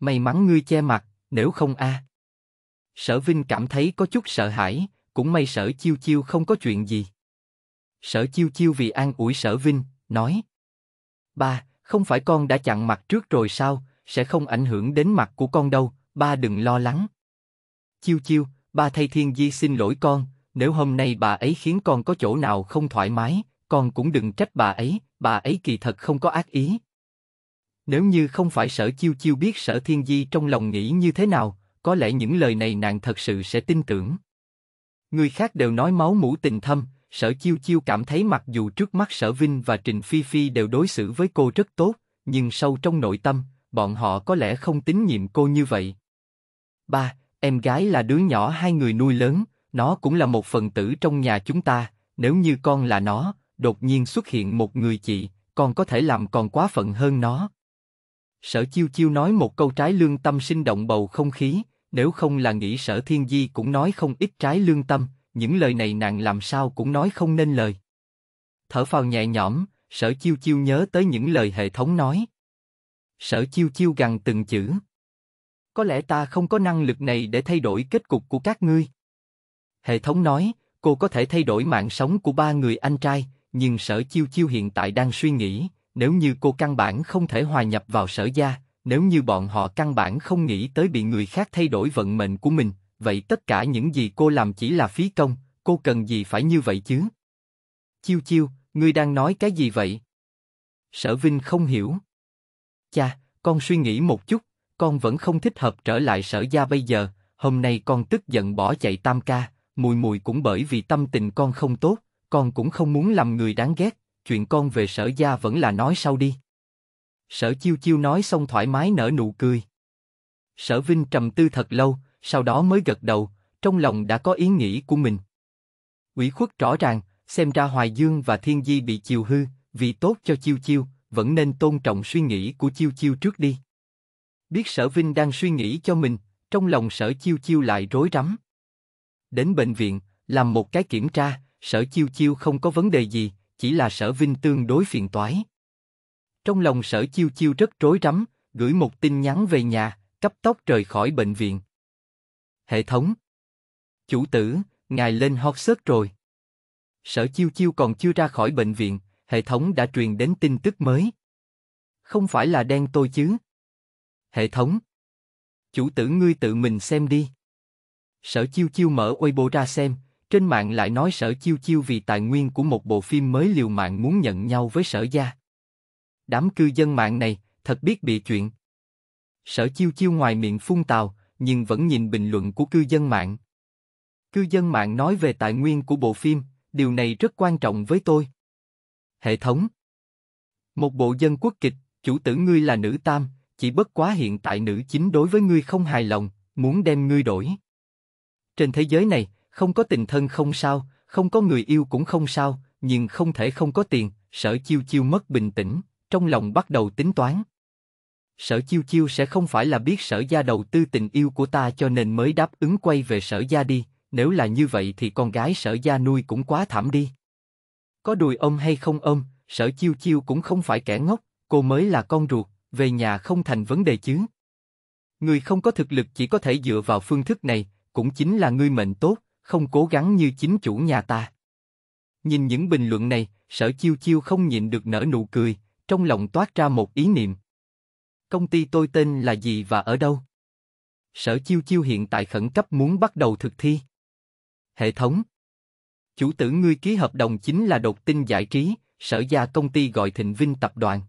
May mắn ngươi che mặt, nếu không a. À. Sở Vinh cảm thấy có chút sợ hãi, cũng may Sở Chiêu Chiêu không có chuyện gì. Sở Chiêu Chiêu vì an ủi Sở Vinh, nói: "Ba, không phải con đã chặn mặt trước rồi sao? sẽ không ảnh hưởng đến mặt của con đâu, ba đừng lo lắng. Chiêu chiêu, ba thay Thiên Di xin lỗi con, nếu hôm nay bà ấy khiến con có chỗ nào không thoải mái, con cũng đừng trách bà ấy, bà ấy kỳ thật không có ác ý. Nếu như không phải sở chiêu chiêu biết sở Thiên Di trong lòng nghĩ như thế nào, có lẽ những lời này nàng thật sự sẽ tin tưởng. Người khác đều nói máu mũ tình thâm, sở chiêu chiêu cảm thấy mặc dù trước mắt sở Vinh và Trình Phi Phi đều đối xử với cô rất tốt, nhưng sâu trong nội tâm, bọn họ có lẽ không tín nhiệm cô như vậy. Ba, em gái là đứa nhỏ hai người nuôi lớn, nó cũng là một phần tử trong nhà chúng ta, nếu như con là nó, đột nhiên xuất hiện một người chị, con có thể làm còn quá phận hơn nó. Sở Chiêu Chiêu nói một câu trái lương tâm sinh động bầu không khí, nếu không là nghĩ Sở Thiên Di cũng nói không ít trái lương tâm, những lời này nàng làm sao cũng nói không nên lời. Thở phào nhẹ nhõm, Sở Chiêu Chiêu nhớ tới những lời hệ thống nói. Sở chiêu chiêu gằn từng chữ. Có lẽ ta không có năng lực này để thay đổi kết cục của các ngươi. Hệ thống nói, cô có thể thay đổi mạng sống của ba người anh trai, nhưng sở chiêu chiêu hiện tại đang suy nghĩ, nếu như cô căn bản không thể hòa nhập vào sở gia, nếu như bọn họ căn bản không nghĩ tới bị người khác thay đổi vận mệnh của mình, vậy tất cả những gì cô làm chỉ là phí công, cô cần gì phải như vậy chứ? Chiêu chiêu, ngươi đang nói cái gì vậy? Sở Vinh không hiểu. Cha, con suy nghĩ một chút, con vẫn không thích hợp trở lại sở gia bây giờ, hôm nay con tức giận bỏ chạy tam ca, mùi mùi cũng bởi vì tâm tình con không tốt, con cũng không muốn làm người đáng ghét, chuyện con về sở gia vẫn là nói sau đi. Sở chiêu chiêu nói xong thoải mái nở nụ cười. Sở Vinh trầm tư thật lâu, sau đó mới gật đầu, trong lòng đã có ý nghĩ của mình. Ủy khuất rõ ràng, xem ra Hoài Dương và Thiên Di bị chiều hư, vì tốt cho chiêu chiêu, vẫn nên tôn trọng suy nghĩ của Chiêu Chiêu trước đi. Biết Sở Vinh đang suy nghĩ cho mình, trong lòng Sở Chiêu Chiêu lại rối rắm. Đến bệnh viện, làm một cái kiểm tra, Sở Chiêu Chiêu không có vấn đề gì, chỉ là Sở Vinh tương đối phiền toái. Trong lòng Sở Chiêu Chiêu rất rối rắm, gửi một tin nhắn về nhà, cấp tốc rời khỏi bệnh viện. Hệ thống Chủ tử, ngài lên hot search rồi. Sở Chiêu Chiêu còn chưa ra khỏi bệnh viện, hệ thống đã truyền đến tin tức mới. Không phải là đen tôi chứ? Hệ thống. Chủ tử ngươi tự mình xem đi. Sở Chiêu Chiêu mở Weibo ra xem, trên mạng lại nói Sở Chiêu Chiêu vì tài nguyên của một bộ phim mới liều mạng muốn nhận nhau với Sở Gia. Đám cư dân mạng này thật biết bị chuyện. Sở Chiêu Chiêu ngoài miệng phun tào, nhưng vẫn nhìn bình luận của cư dân mạng. Cư dân mạng nói về tài nguyên của bộ phim, điều này rất quan trọng với tôi hệ thống. Một bộ dân quốc kịch, chủ tử ngươi là nữ tam, chỉ bất quá hiện tại nữ chính đối với ngươi không hài lòng, muốn đem ngươi đổi. Trên thế giới này, không có tình thân không sao, không có người yêu cũng không sao, nhưng không thể không có tiền, sở chiêu chiêu mất bình tĩnh, trong lòng bắt đầu tính toán. Sở chiêu chiêu sẽ không phải là biết sở gia đầu tư tình yêu của ta cho nên mới đáp ứng quay về sở gia đi, nếu là như vậy thì con gái sở gia nuôi cũng quá thảm đi. Có đùi ôm hay không ôm, sở chiêu chiêu cũng không phải kẻ ngốc, cô mới là con ruột, về nhà không thành vấn đề chứ. Người không có thực lực chỉ có thể dựa vào phương thức này, cũng chính là ngươi mệnh tốt, không cố gắng như chính chủ nhà ta. Nhìn những bình luận này, sở chiêu chiêu không nhịn được nở nụ cười, trong lòng toát ra một ý niệm. Công ty tôi tên là gì và ở đâu? Sở chiêu chiêu hiện tại khẩn cấp muốn bắt đầu thực thi. Hệ thống Chủ tử ngươi ký hợp đồng chính là đột tinh giải trí, sở gia công ty gọi thịnh vinh tập đoàn.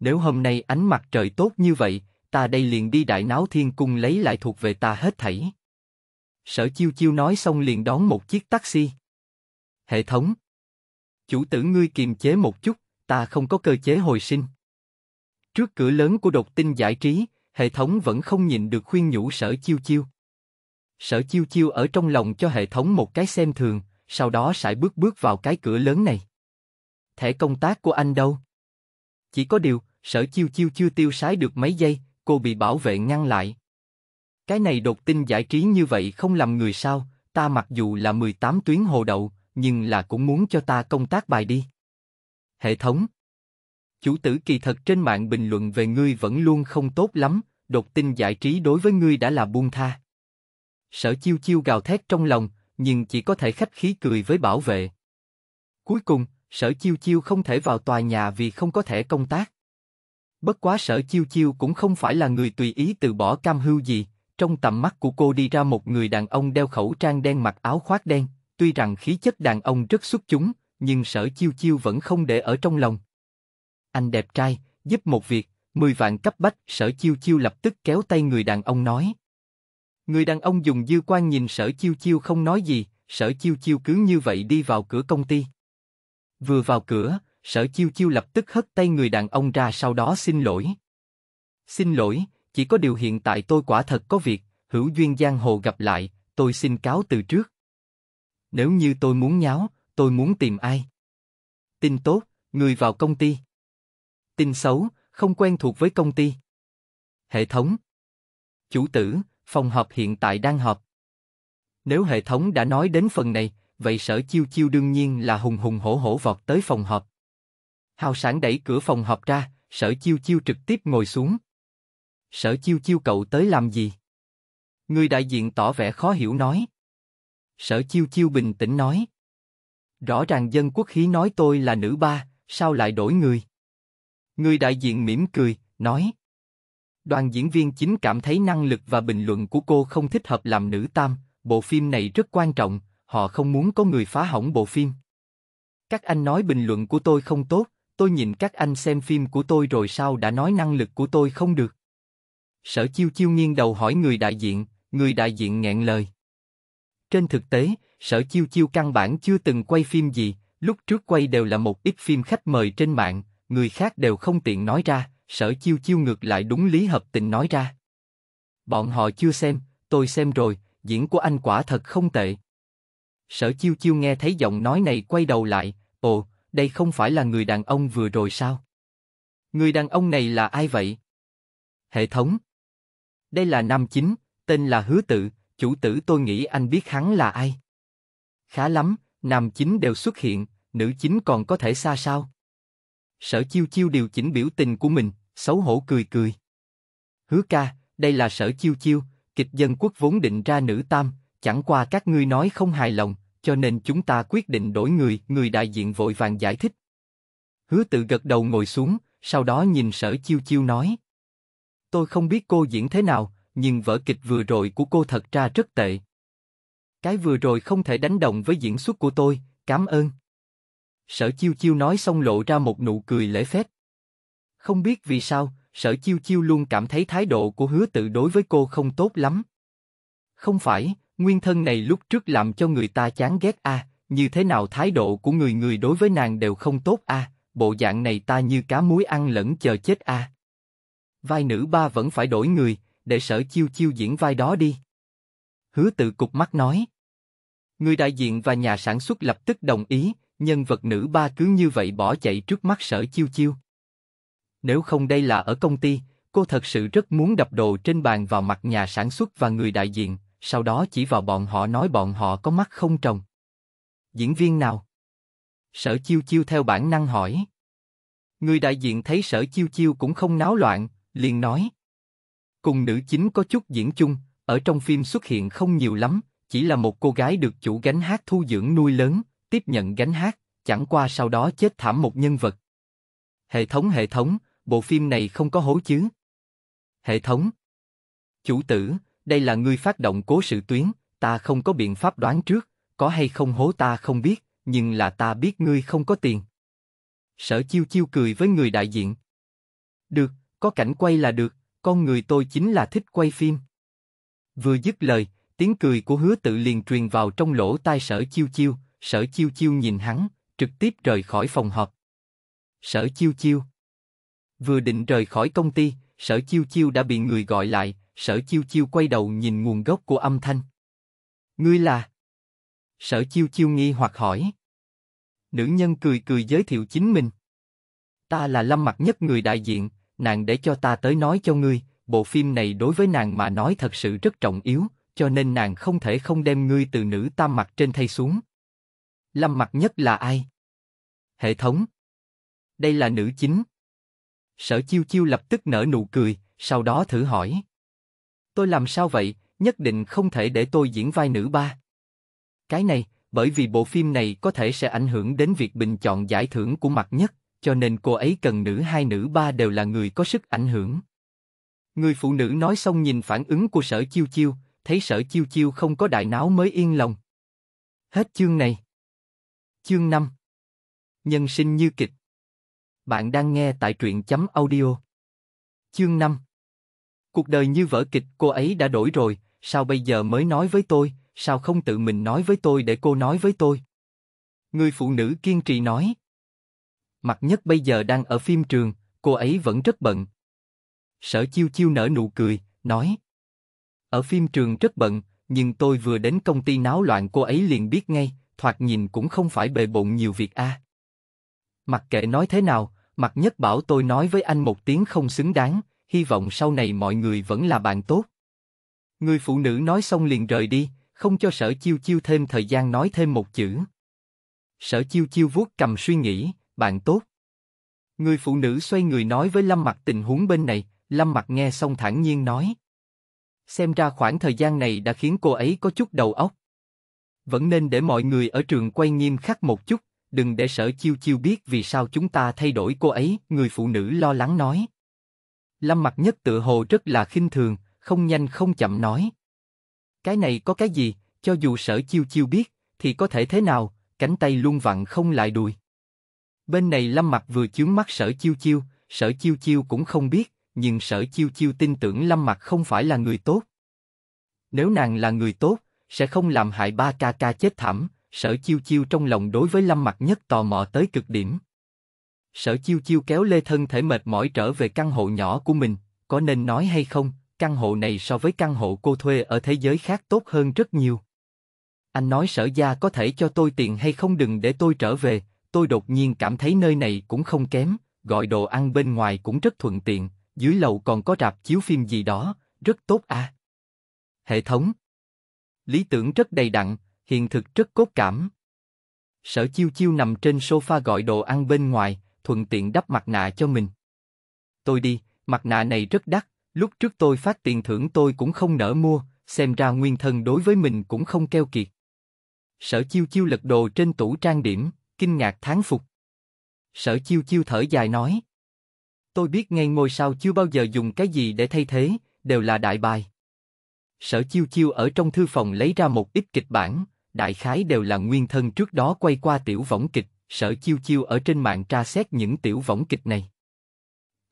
Nếu hôm nay ánh mặt trời tốt như vậy, ta đây liền đi đại náo thiên cung lấy lại thuộc về ta hết thảy. Sở chiêu chiêu nói xong liền đón một chiếc taxi. Hệ thống. Chủ tử ngươi kiềm chế một chút, ta không có cơ chế hồi sinh. Trước cửa lớn của đột tinh giải trí, hệ thống vẫn không nhìn được khuyên nhủ sở chiêu chiêu. Sở chiêu chiêu ở trong lòng cho hệ thống một cái xem thường, sau đó sải bước bước vào cái cửa lớn này. Thẻ công tác của anh đâu? Chỉ có điều, sở chiêu chiêu chưa tiêu sái được mấy giây, cô bị bảo vệ ngăn lại. Cái này đột tin giải trí như vậy không làm người sao, ta mặc dù là 18 tuyến hồ đậu, nhưng là cũng muốn cho ta công tác bài đi. Hệ thống Chủ tử kỳ thật trên mạng bình luận về ngươi vẫn luôn không tốt lắm, đột tin giải trí đối với ngươi đã là buông tha. Sở chiêu chiêu gào thét trong lòng, nhưng chỉ có thể khách khí cười với bảo vệ. Cuối cùng, sở chiêu chiêu không thể vào tòa nhà vì không có thể công tác. Bất quá sở chiêu chiêu cũng không phải là người tùy ý từ bỏ cam hưu gì, trong tầm mắt của cô đi ra một người đàn ông đeo khẩu trang đen mặc áo khoác đen, tuy rằng khí chất đàn ông rất xuất chúng, nhưng sở chiêu chiêu vẫn không để ở trong lòng. Anh đẹp trai, giúp một việc, 10 vạn cấp bách, sở chiêu chiêu lập tức kéo tay người đàn ông nói. Người đàn ông dùng dư quan nhìn sở chiêu chiêu không nói gì, sở chiêu chiêu cứ như vậy đi vào cửa công ty. Vừa vào cửa, sở chiêu chiêu lập tức hất tay người đàn ông ra sau đó xin lỗi. Xin lỗi, chỉ có điều hiện tại tôi quả thật có việc, hữu duyên giang hồ gặp lại, tôi xin cáo từ trước. Nếu như tôi muốn nháo, tôi muốn tìm ai? Tin tốt, người vào công ty. Tin xấu, không quen thuộc với công ty. Hệ thống. Chủ tử, phòng họp hiện tại đang họp. Nếu hệ thống đã nói đến phần này, vậy sở chiêu chiêu đương nhiên là hùng hùng hổ hổ vọt tới phòng họp. Hào sản đẩy cửa phòng họp ra, sở chiêu chiêu trực tiếp ngồi xuống. Sở chiêu chiêu cậu tới làm gì? Người đại diện tỏ vẻ khó hiểu nói. Sở chiêu chiêu bình tĩnh nói. Rõ ràng dân quốc khí nói tôi là nữ ba, sao lại đổi người? Người đại diện mỉm cười, nói. Đoàn diễn viên chính cảm thấy năng lực và bình luận của cô không thích hợp làm nữ tam, bộ phim này rất quan trọng, họ không muốn có người phá hỏng bộ phim. Các anh nói bình luận của tôi không tốt, tôi nhìn các anh xem phim của tôi rồi sao đã nói năng lực của tôi không được. Sở chiêu chiêu nghiêng đầu hỏi người đại diện, người đại diện nghẹn lời. Trên thực tế, sở chiêu chiêu căn bản chưa từng quay phim gì, lúc trước quay đều là một ít phim khách mời trên mạng, người khác đều không tiện nói ra, Sở chiêu chiêu ngược lại đúng lý hợp tình nói ra. Bọn họ chưa xem, tôi xem rồi, diễn của anh quả thật không tệ. Sở chiêu chiêu nghe thấy giọng nói này quay đầu lại, ồ, đây không phải là người đàn ông vừa rồi sao? Người đàn ông này là ai vậy? Hệ thống. Đây là nam chính, tên là Hứa Tự, chủ tử tôi nghĩ anh biết hắn là ai. Khá lắm, nam chính đều xuất hiện, nữ chính còn có thể xa sao? Sở chiêu chiêu điều chỉnh biểu tình của mình, xấu hổ cười cười. Hứa ca, đây là sở chiêu chiêu, kịch dân quốc vốn định ra nữ tam, chẳng qua các ngươi nói không hài lòng, cho nên chúng ta quyết định đổi người, người đại diện vội vàng giải thích. Hứa tự gật đầu ngồi xuống, sau đó nhìn sở chiêu chiêu nói. Tôi không biết cô diễn thế nào, nhưng vở kịch vừa rồi của cô thật ra rất tệ. Cái vừa rồi không thể đánh đồng với diễn xuất của tôi, cảm ơn. Sở chiêu chiêu nói xong lộ ra một nụ cười lễ phép. Không biết vì sao, sở chiêu chiêu luôn cảm thấy thái độ của hứa tự đối với cô không tốt lắm. Không phải, nguyên thân này lúc trước làm cho người ta chán ghét a à, như thế nào thái độ của người người đối với nàng đều không tốt a à, bộ dạng này ta như cá muối ăn lẫn chờ chết a à. Vai nữ ba vẫn phải đổi người, để sở chiêu chiêu diễn vai đó đi. Hứa tự cục mắt nói. Người đại diện và nhà sản xuất lập tức đồng ý, nhân vật nữ ba cứ như vậy bỏ chạy trước mắt sở chiêu chiêu. Nếu không đây là ở công ty, cô thật sự rất muốn đập đồ trên bàn vào mặt nhà sản xuất và người đại diện, sau đó chỉ vào bọn họ nói bọn họ có mắt không trồng. Diễn viên nào? Sở Chiêu Chiêu theo bản năng hỏi. Người đại diện thấy Sở Chiêu Chiêu cũng không náo loạn, liền nói. Cùng nữ chính có chút diễn chung, ở trong phim xuất hiện không nhiều lắm, chỉ là một cô gái được chủ gánh hát thu dưỡng nuôi lớn, tiếp nhận gánh hát, chẳng qua sau đó chết thảm một nhân vật. Hệ thống hệ thống, bộ phim này không có hố chứ. Hệ thống Chủ tử, đây là ngươi phát động cố sự tuyến, ta không có biện pháp đoán trước, có hay không hố ta không biết, nhưng là ta biết ngươi không có tiền. Sở chiêu chiêu cười với người đại diện. Được, có cảnh quay là được, con người tôi chính là thích quay phim. Vừa dứt lời, tiếng cười của hứa tự liền truyền vào trong lỗ tai sở chiêu chiêu, sở chiêu chiêu nhìn hắn, trực tiếp rời khỏi phòng họp. Sở chiêu chiêu Vừa định rời khỏi công ty, sở chiêu chiêu đã bị người gọi lại, sở chiêu chiêu quay đầu nhìn nguồn gốc của âm thanh. Ngươi là? Sở chiêu chiêu nghi hoặc hỏi. Nữ nhân cười cười giới thiệu chính mình. Ta là lâm mặt nhất người đại diện, nàng để cho ta tới nói cho ngươi, bộ phim này đối với nàng mà nói thật sự rất trọng yếu, cho nên nàng không thể không đem ngươi từ nữ tam mặt trên thay xuống. Lâm mặt nhất là ai? Hệ thống. Đây là nữ chính, Sở chiêu chiêu lập tức nở nụ cười, sau đó thử hỏi. Tôi làm sao vậy, nhất định không thể để tôi diễn vai nữ ba. Cái này, bởi vì bộ phim này có thể sẽ ảnh hưởng đến việc bình chọn giải thưởng của mặt nhất, cho nên cô ấy cần nữ hai nữ ba đều là người có sức ảnh hưởng. Người phụ nữ nói xong nhìn phản ứng của sở chiêu chiêu, thấy sở chiêu chiêu không có đại não mới yên lòng. Hết chương này. Chương 5 Nhân sinh như kịch bạn đang nghe tại truyện chấm audio. Chương 5 Cuộc đời như vở kịch cô ấy đã đổi rồi, sao bây giờ mới nói với tôi, sao không tự mình nói với tôi để cô nói với tôi? Người phụ nữ kiên trì nói. Mặt nhất bây giờ đang ở phim trường, cô ấy vẫn rất bận. Sở chiêu chiêu nở nụ cười, nói. Ở phim trường rất bận, nhưng tôi vừa đến công ty náo loạn cô ấy liền biết ngay, thoạt nhìn cũng không phải bề bộn nhiều việc a. À. Mặc kệ nói thế nào, Mặt nhất bảo tôi nói với anh một tiếng không xứng đáng, hy vọng sau này mọi người vẫn là bạn tốt. Người phụ nữ nói xong liền rời đi, không cho sở chiêu chiêu thêm thời gian nói thêm một chữ. Sở chiêu chiêu vuốt cầm suy nghĩ, bạn tốt. Người phụ nữ xoay người nói với Lâm Mặc tình huống bên này, Lâm Mặc nghe xong thản nhiên nói. Xem ra khoảng thời gian này đã khiến cô ấy có chút đầu óc. Vẫn nên để mọi người ở trường quay nghiêm khắc một chút, đừng để sở chiêu chiêu biết vì sao chúng ta thay đổi cô ấy, người phụ nữ lo lắng nói. Lâm mặt nhất tự hồ rất là khinh thường, không nhanh không chậm nói. Cái này có cái gì, cho dù sở chiêu chiêu biết, thì có thể thế nào, cánh tay luôn vặn không lại đùi. Bên này Lâm mặt vừa chướng mắt sở chiêu chiêu, sở chiêu chiêu cũng không biết, nhưng sở chiêu chiêu tin tưởng Lâm mặt không phải là người tốt. Nếu nàng là người tốt, sẽ không làm hại ba ca ca chết thảm, Sở Chiêu Chiêu trong lòng đối với Lâm Mặc Nhất tò mò tới cực điểm. Sở Chiêu Chiêu kéo lê thân thể mệt mỏi trở về căn hộ nhỏ của mình, có nên nói hay không, căn hộ này so với căn hộ cô thuê ở thế giới khác tốt hơn rất nhiều. Anh nói sở gia có thể cho tôi tiền hay không đừng để tôi trở về, tôi đột nhiên cảm thấy nơi này cũng không kém, gọi đồ ăn bên ngoài cũng rất thuận tiện, dưới lầu còn có rạp chiếu phim gì đó, rất tốt à. Hệ thống Lý tưởng rất đầy đặn, hiện thực rất cốt cảm. Sở chiêu chiêu nằm trên sofa gọi đồ ăn bên ngoài, thuận tiện đắp mặt nạ cho mình. Tôi đi, mặt nạ này rất đắt, lúc trước tôi phát tiền thưởng tôi cũng không nỡ mua, xem ra nguyên thân đối với mình cũng không keo kiệt. Sở chiêu chiêu lật đồ trên tủ trang điểm, kinh ngạc thán phục. Sở chiêu chiêu thở dài nói. Tôi biết ngay ngôi sao chưa bao giờ dùng cái gì để thay thế, đều là đại bài. Sở chiêu chiêu ở trong thư phòng lấy ra một ít kịch bản, đại khái đều là nguyên thân trước đó quay qua tiểu võng kịch, sở chiêu chiêu ở trên mạng tra xét những tiểu võng kịch này.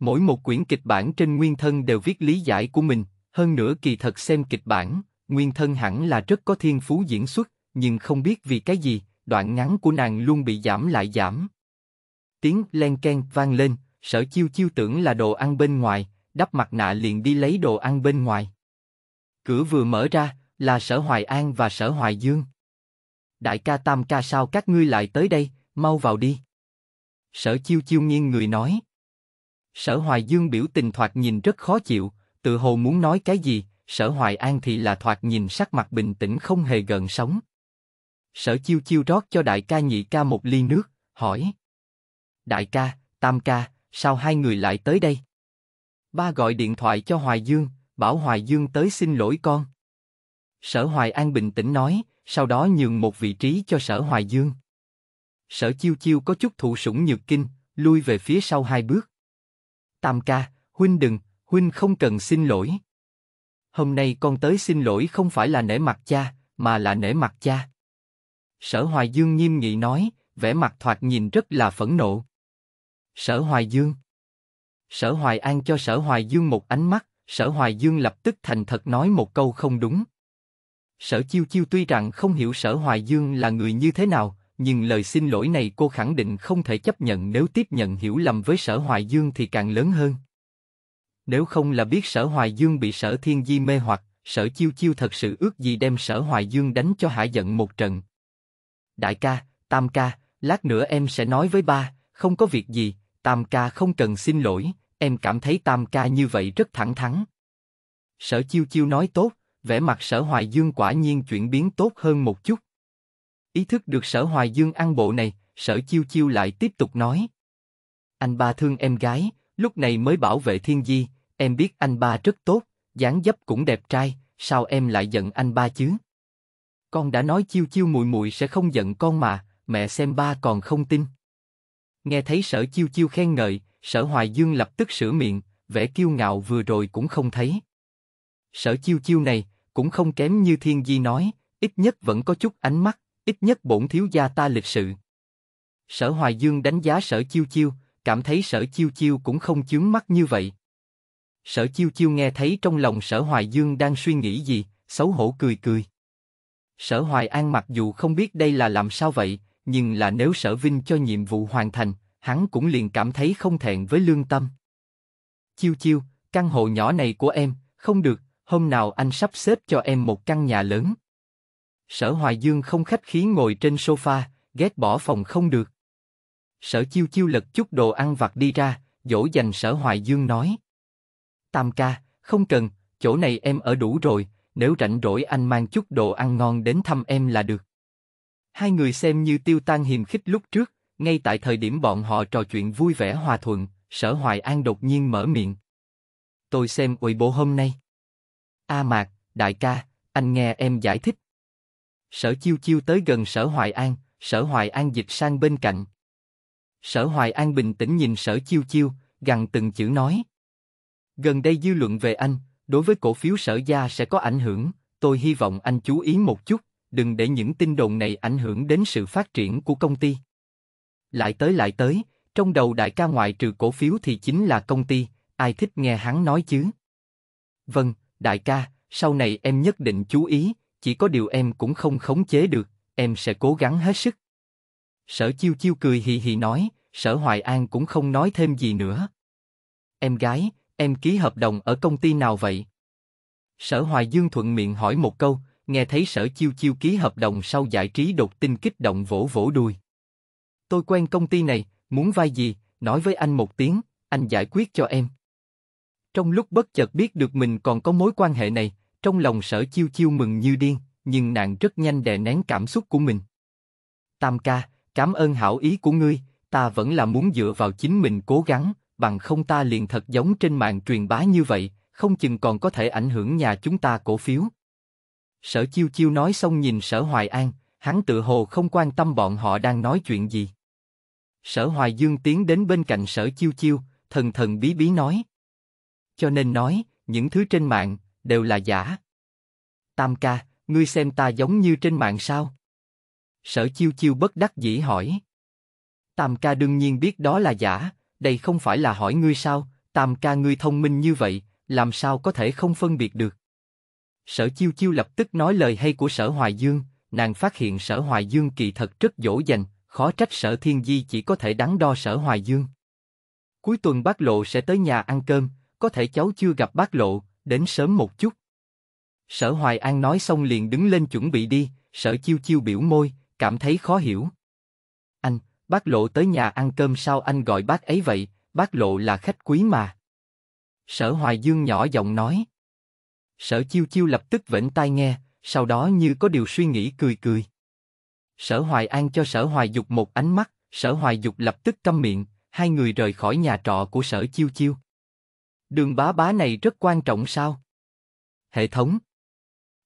Mỗi một quyển kịch bản trên nguyên thân đều viết lý giải của mình, hơn nữa kỳ thật xem kịch bản, nguyên thân hẳn là rất có thiên phú diễn xuất, nhưng không biết vì cái gì, đoạn ngắn của nàng luôn bị giảm lại giảm. Tiếng len ken vang lên, sở chiêu chiêu tưởng là đồ ăn bên ngoài, đắp mặt nạ liền đi lấy đồ ăn bên ngoài. Cửa vừa mở ra, là sở Hoài An và sở Hoài Dương đại ca tam ca sao các ngươi lại tới đây, mau vào đi. Sở chiêu chiêu nghiêng người nói. Sở Hoài Dương biểu tình thoạt nhìn rất khó chịu, tự hồ muốn nói cái gì, Sở Hoài An thì là thoạt nhìn sắc mặt bình tĩnh không hề gần sống. Sở chiêu chiêu rót cho đại ca nhị ca một ly nước, hỏi. Đại ca, tam ca, sao hai người lại tới đây? Ba gọi điện thoại cho Hoài Dương, bảo Hoài Dương tới xin lỗi con. Sở Hoài An bình tĩnh nói, sau đó nhường một vị trí cho sở Hoài Dương. Sở Chiêu Chiêu có chút thụ sủng nhược kinh, lui về phía sau hai bước. Tam ca, huynh đừng, huynh không cần xin lỗi. Hôm nay con tới xin lỗi không phải là nể mặt cha, mà là nể mặt cha. Sở Hoài Dương nghiêm nghị nói, vẻ mặt thoạt nhìn rất là phẫn nộ. Sở Hoài Dương Sở Hoài An cho Sở Hoài Dương một ánh mắt, Sở Hoài Dương lập tức thành thật nói một câu không đúng. Sở Chiêu Chiêu tuy rằng không hiểu Sở Hoài Dương là người như thế nào, nhưng lời xin lỗi này cô khẳng định không thể chấp nhận nếu tiếp nhận hiểu lầm với Sở Hoài Dương thì càng lớn hơn. Nếu không là biết Sở Hoài Dương bị Sở Thiên Di mê hoặc, Sở Chiêu Chiêu thật sự ước gì đem Sở Hoài Dương đánh cho hạ giận một trận. Đại ca, Tam ca, lát nữa em sẽ nói với ba, không có việc gì, Tam ca không cần xin lỗi, em cảm thấy Tam ca như vậy rất thẳng thắn. Sở Chiêu Chiêu nói tốt, vẻ mặt sở hoài dương quả nhiên chuyển biến tốt hơn một chút. Ý thức được sở hoài dương ăn bộ này, sở chiêu chiêu lại tiếp tục nói. Anh ba thương em gái, lúc này mới bảo vệ thiên di, em biết anh ba rất tốt, dáng dấp cũng đẹp trai, sao em lại giận anh ba chứ? Con đã nói chiêu chiêu mùi mùi sẽ không giận con mà, mẹ xem ba còn không tin. Nghe thấy sở chiêu chiêu khen ngợi, sở hoài dương lập tức sửa miệng, vẻ kiêu ngạo vừa rồi cũng không thấy. Sở chiêu chiêu này, cũng không kém như thiên di nói, ít nhất vẫn có chút ánh mắt, ít nhất bổn thiếu gia ta lịch sự. Sở Hoài Dương đánh giá sở chiêu chiêu, cảm thấy sở chiêu chiêu cũng không chướng mắt như vậy. Sở chiêu chiêu nghe thấy trong lòng sở Hoài Dương đang suy nghĩ gì, xấu hổ cười cười. Sở Hoài An mặc dù không biết đây là làm sao vậy, nhưng là nếu sở Vinh cho nhiệm vụ hoàn thành, hắn cũng liền cảm thấy không thẹn với lương tâm. Chiêu chiêu, căn hộ nhỏ này của em, không được, hôm nào anh sắp xếp cho em một căn nhà lớn. Sở Hoài Dương không khách khí ngồi trên sofa, ghét bỏ phòng không được. Sở Chiêu Chiêu lật chút đồ ăn vặt đi ra, dỗ dành Sở Hoài Dương nói. Tam ca, không cần, chỗ này em ở đủ rồi, nếu rảnh rỗi anh mang chút đồ ăn ngon đến thăm em là được. Hai người xem như tiêu tan hiềm khích lúc trước, ngay tại thời điểm bọn họ trò chuyện vui vẻ hòa thuận, Sở Hoài An đột nhiên mở miệng. Tôi xem Weibo hôm nay. A à Mạc, đại ca, anh nghe em giải thích. Sở Chiêu Chiêu tới gần Sở Hoài An, Sở Hoài An dịch sang bên cạnh. Sở Hoài An bình tĩnh nhìn Sở Chiêu Chiêu, gằn từng chữ nói. Gần đây dư luận về anh, đối với cổ phiếu Sở Gia sẽ có ảnh hưởng, tôi hy vọng anh chú ý một chút, đừng để những tin đồn này ảnh hưởng đến sự phát triển của công ty. Lại tới lại tới, trong đầu đại ca ngoại trừ cổ phiếu thì chính là công ty, ai thích nghe hắn nói chứ? Vâng, đại ca, sau này em nhất định chú ý, chỉ có điều em cũng không khống chế được, em sẽ cố gắng hết sức. Sở chiêu chiêu cười hì hì nói, sở Hoài An cũng không nói thêm gì nữa. Em gái, em ký hợp đồng ở công ty nào vậy? Sở Hoài Dương thuận miệng hỏi một câu, nghe thấy sở chiêu chiêu ký hợp đồng sau giải trí đột tin kích động vỗ vỗ đuôi. Tôi quen công ty này, muốn vai gì, nói với anh một tiếng, anh giải quyết cho em. Trong lúc bất chợt biết được mình còn có mối quan hệ này, trong lòng sở chiêu chiêu mừng như điên, nhưng nàng rất nhanh đè nén cảm xúc của mình. Tam ca, cảm ơn hảo ý của ngươi, ta vẫn là muốn dựa vào chính mình cố gắng, bằng không ta liền thật giống trên mạng truyền bá như vậy, không chừng còn có thể ảnh hưởng nhà chúng ta cổ phiếu. Sở chiêu chiêu nói xong nhìn sở hoài an, hắn tự hồ không quan tâm bọn họ đang nói chuyện gì. Sở hoài dương tiến đến bên cạnh sở chiêu chiêu, thần thần bí bí nói. Cho nên nói, những thứ trên mạng, đều là giả. Tam ca, ngươi xem ta giống như trên mạng sao? Sở chiêu chiêu bất đắc dĩ hỏi. Tam ca đương nhiên biết đó là giả, đây không phải là hỏi ngươi sao, tam ca ngươi thông minh như vậy, làm sao có thể không phân biệt được. Sở chiêu chiêu lập tức nói lời hay của sở Hoài Dương, nàng phát hiện sở Hoài Dương kỳ thật rất dỗ dành, khó trách sở thiên di chỉ có thể đắn đo sở Hoài Dương. Cuối tuần bác lộ sẽ tới nhà ăn cơm, có thể cháu chưa gặp bác lộ, đến sớm một chút. Sở Hoài An nói xong liền đứng lên chuẩn bị đi, sở chiêu chiêu biểu môi, cảm thấy khó hiểu. Anh, bác lộ tới nhà ăn cơm sao anh gọi bác ấy vậy, bác lộ là khách quý mà. Sở Hoài Dương nhỏ giọng nói. Sở chiêu chiêu lập tức vểnh tai nghe, sau đó như có điều suy nghĩ cười cười. Sở Hoài An cho Sở Hoài Dục một ánh mắt, Sở Hoài Dục lập tức câm miệng, hai người rời khỏi nhà trọ của Sở Chiêu Chiêu. Đường bá bá này rất quan trọng sao? Hệ thống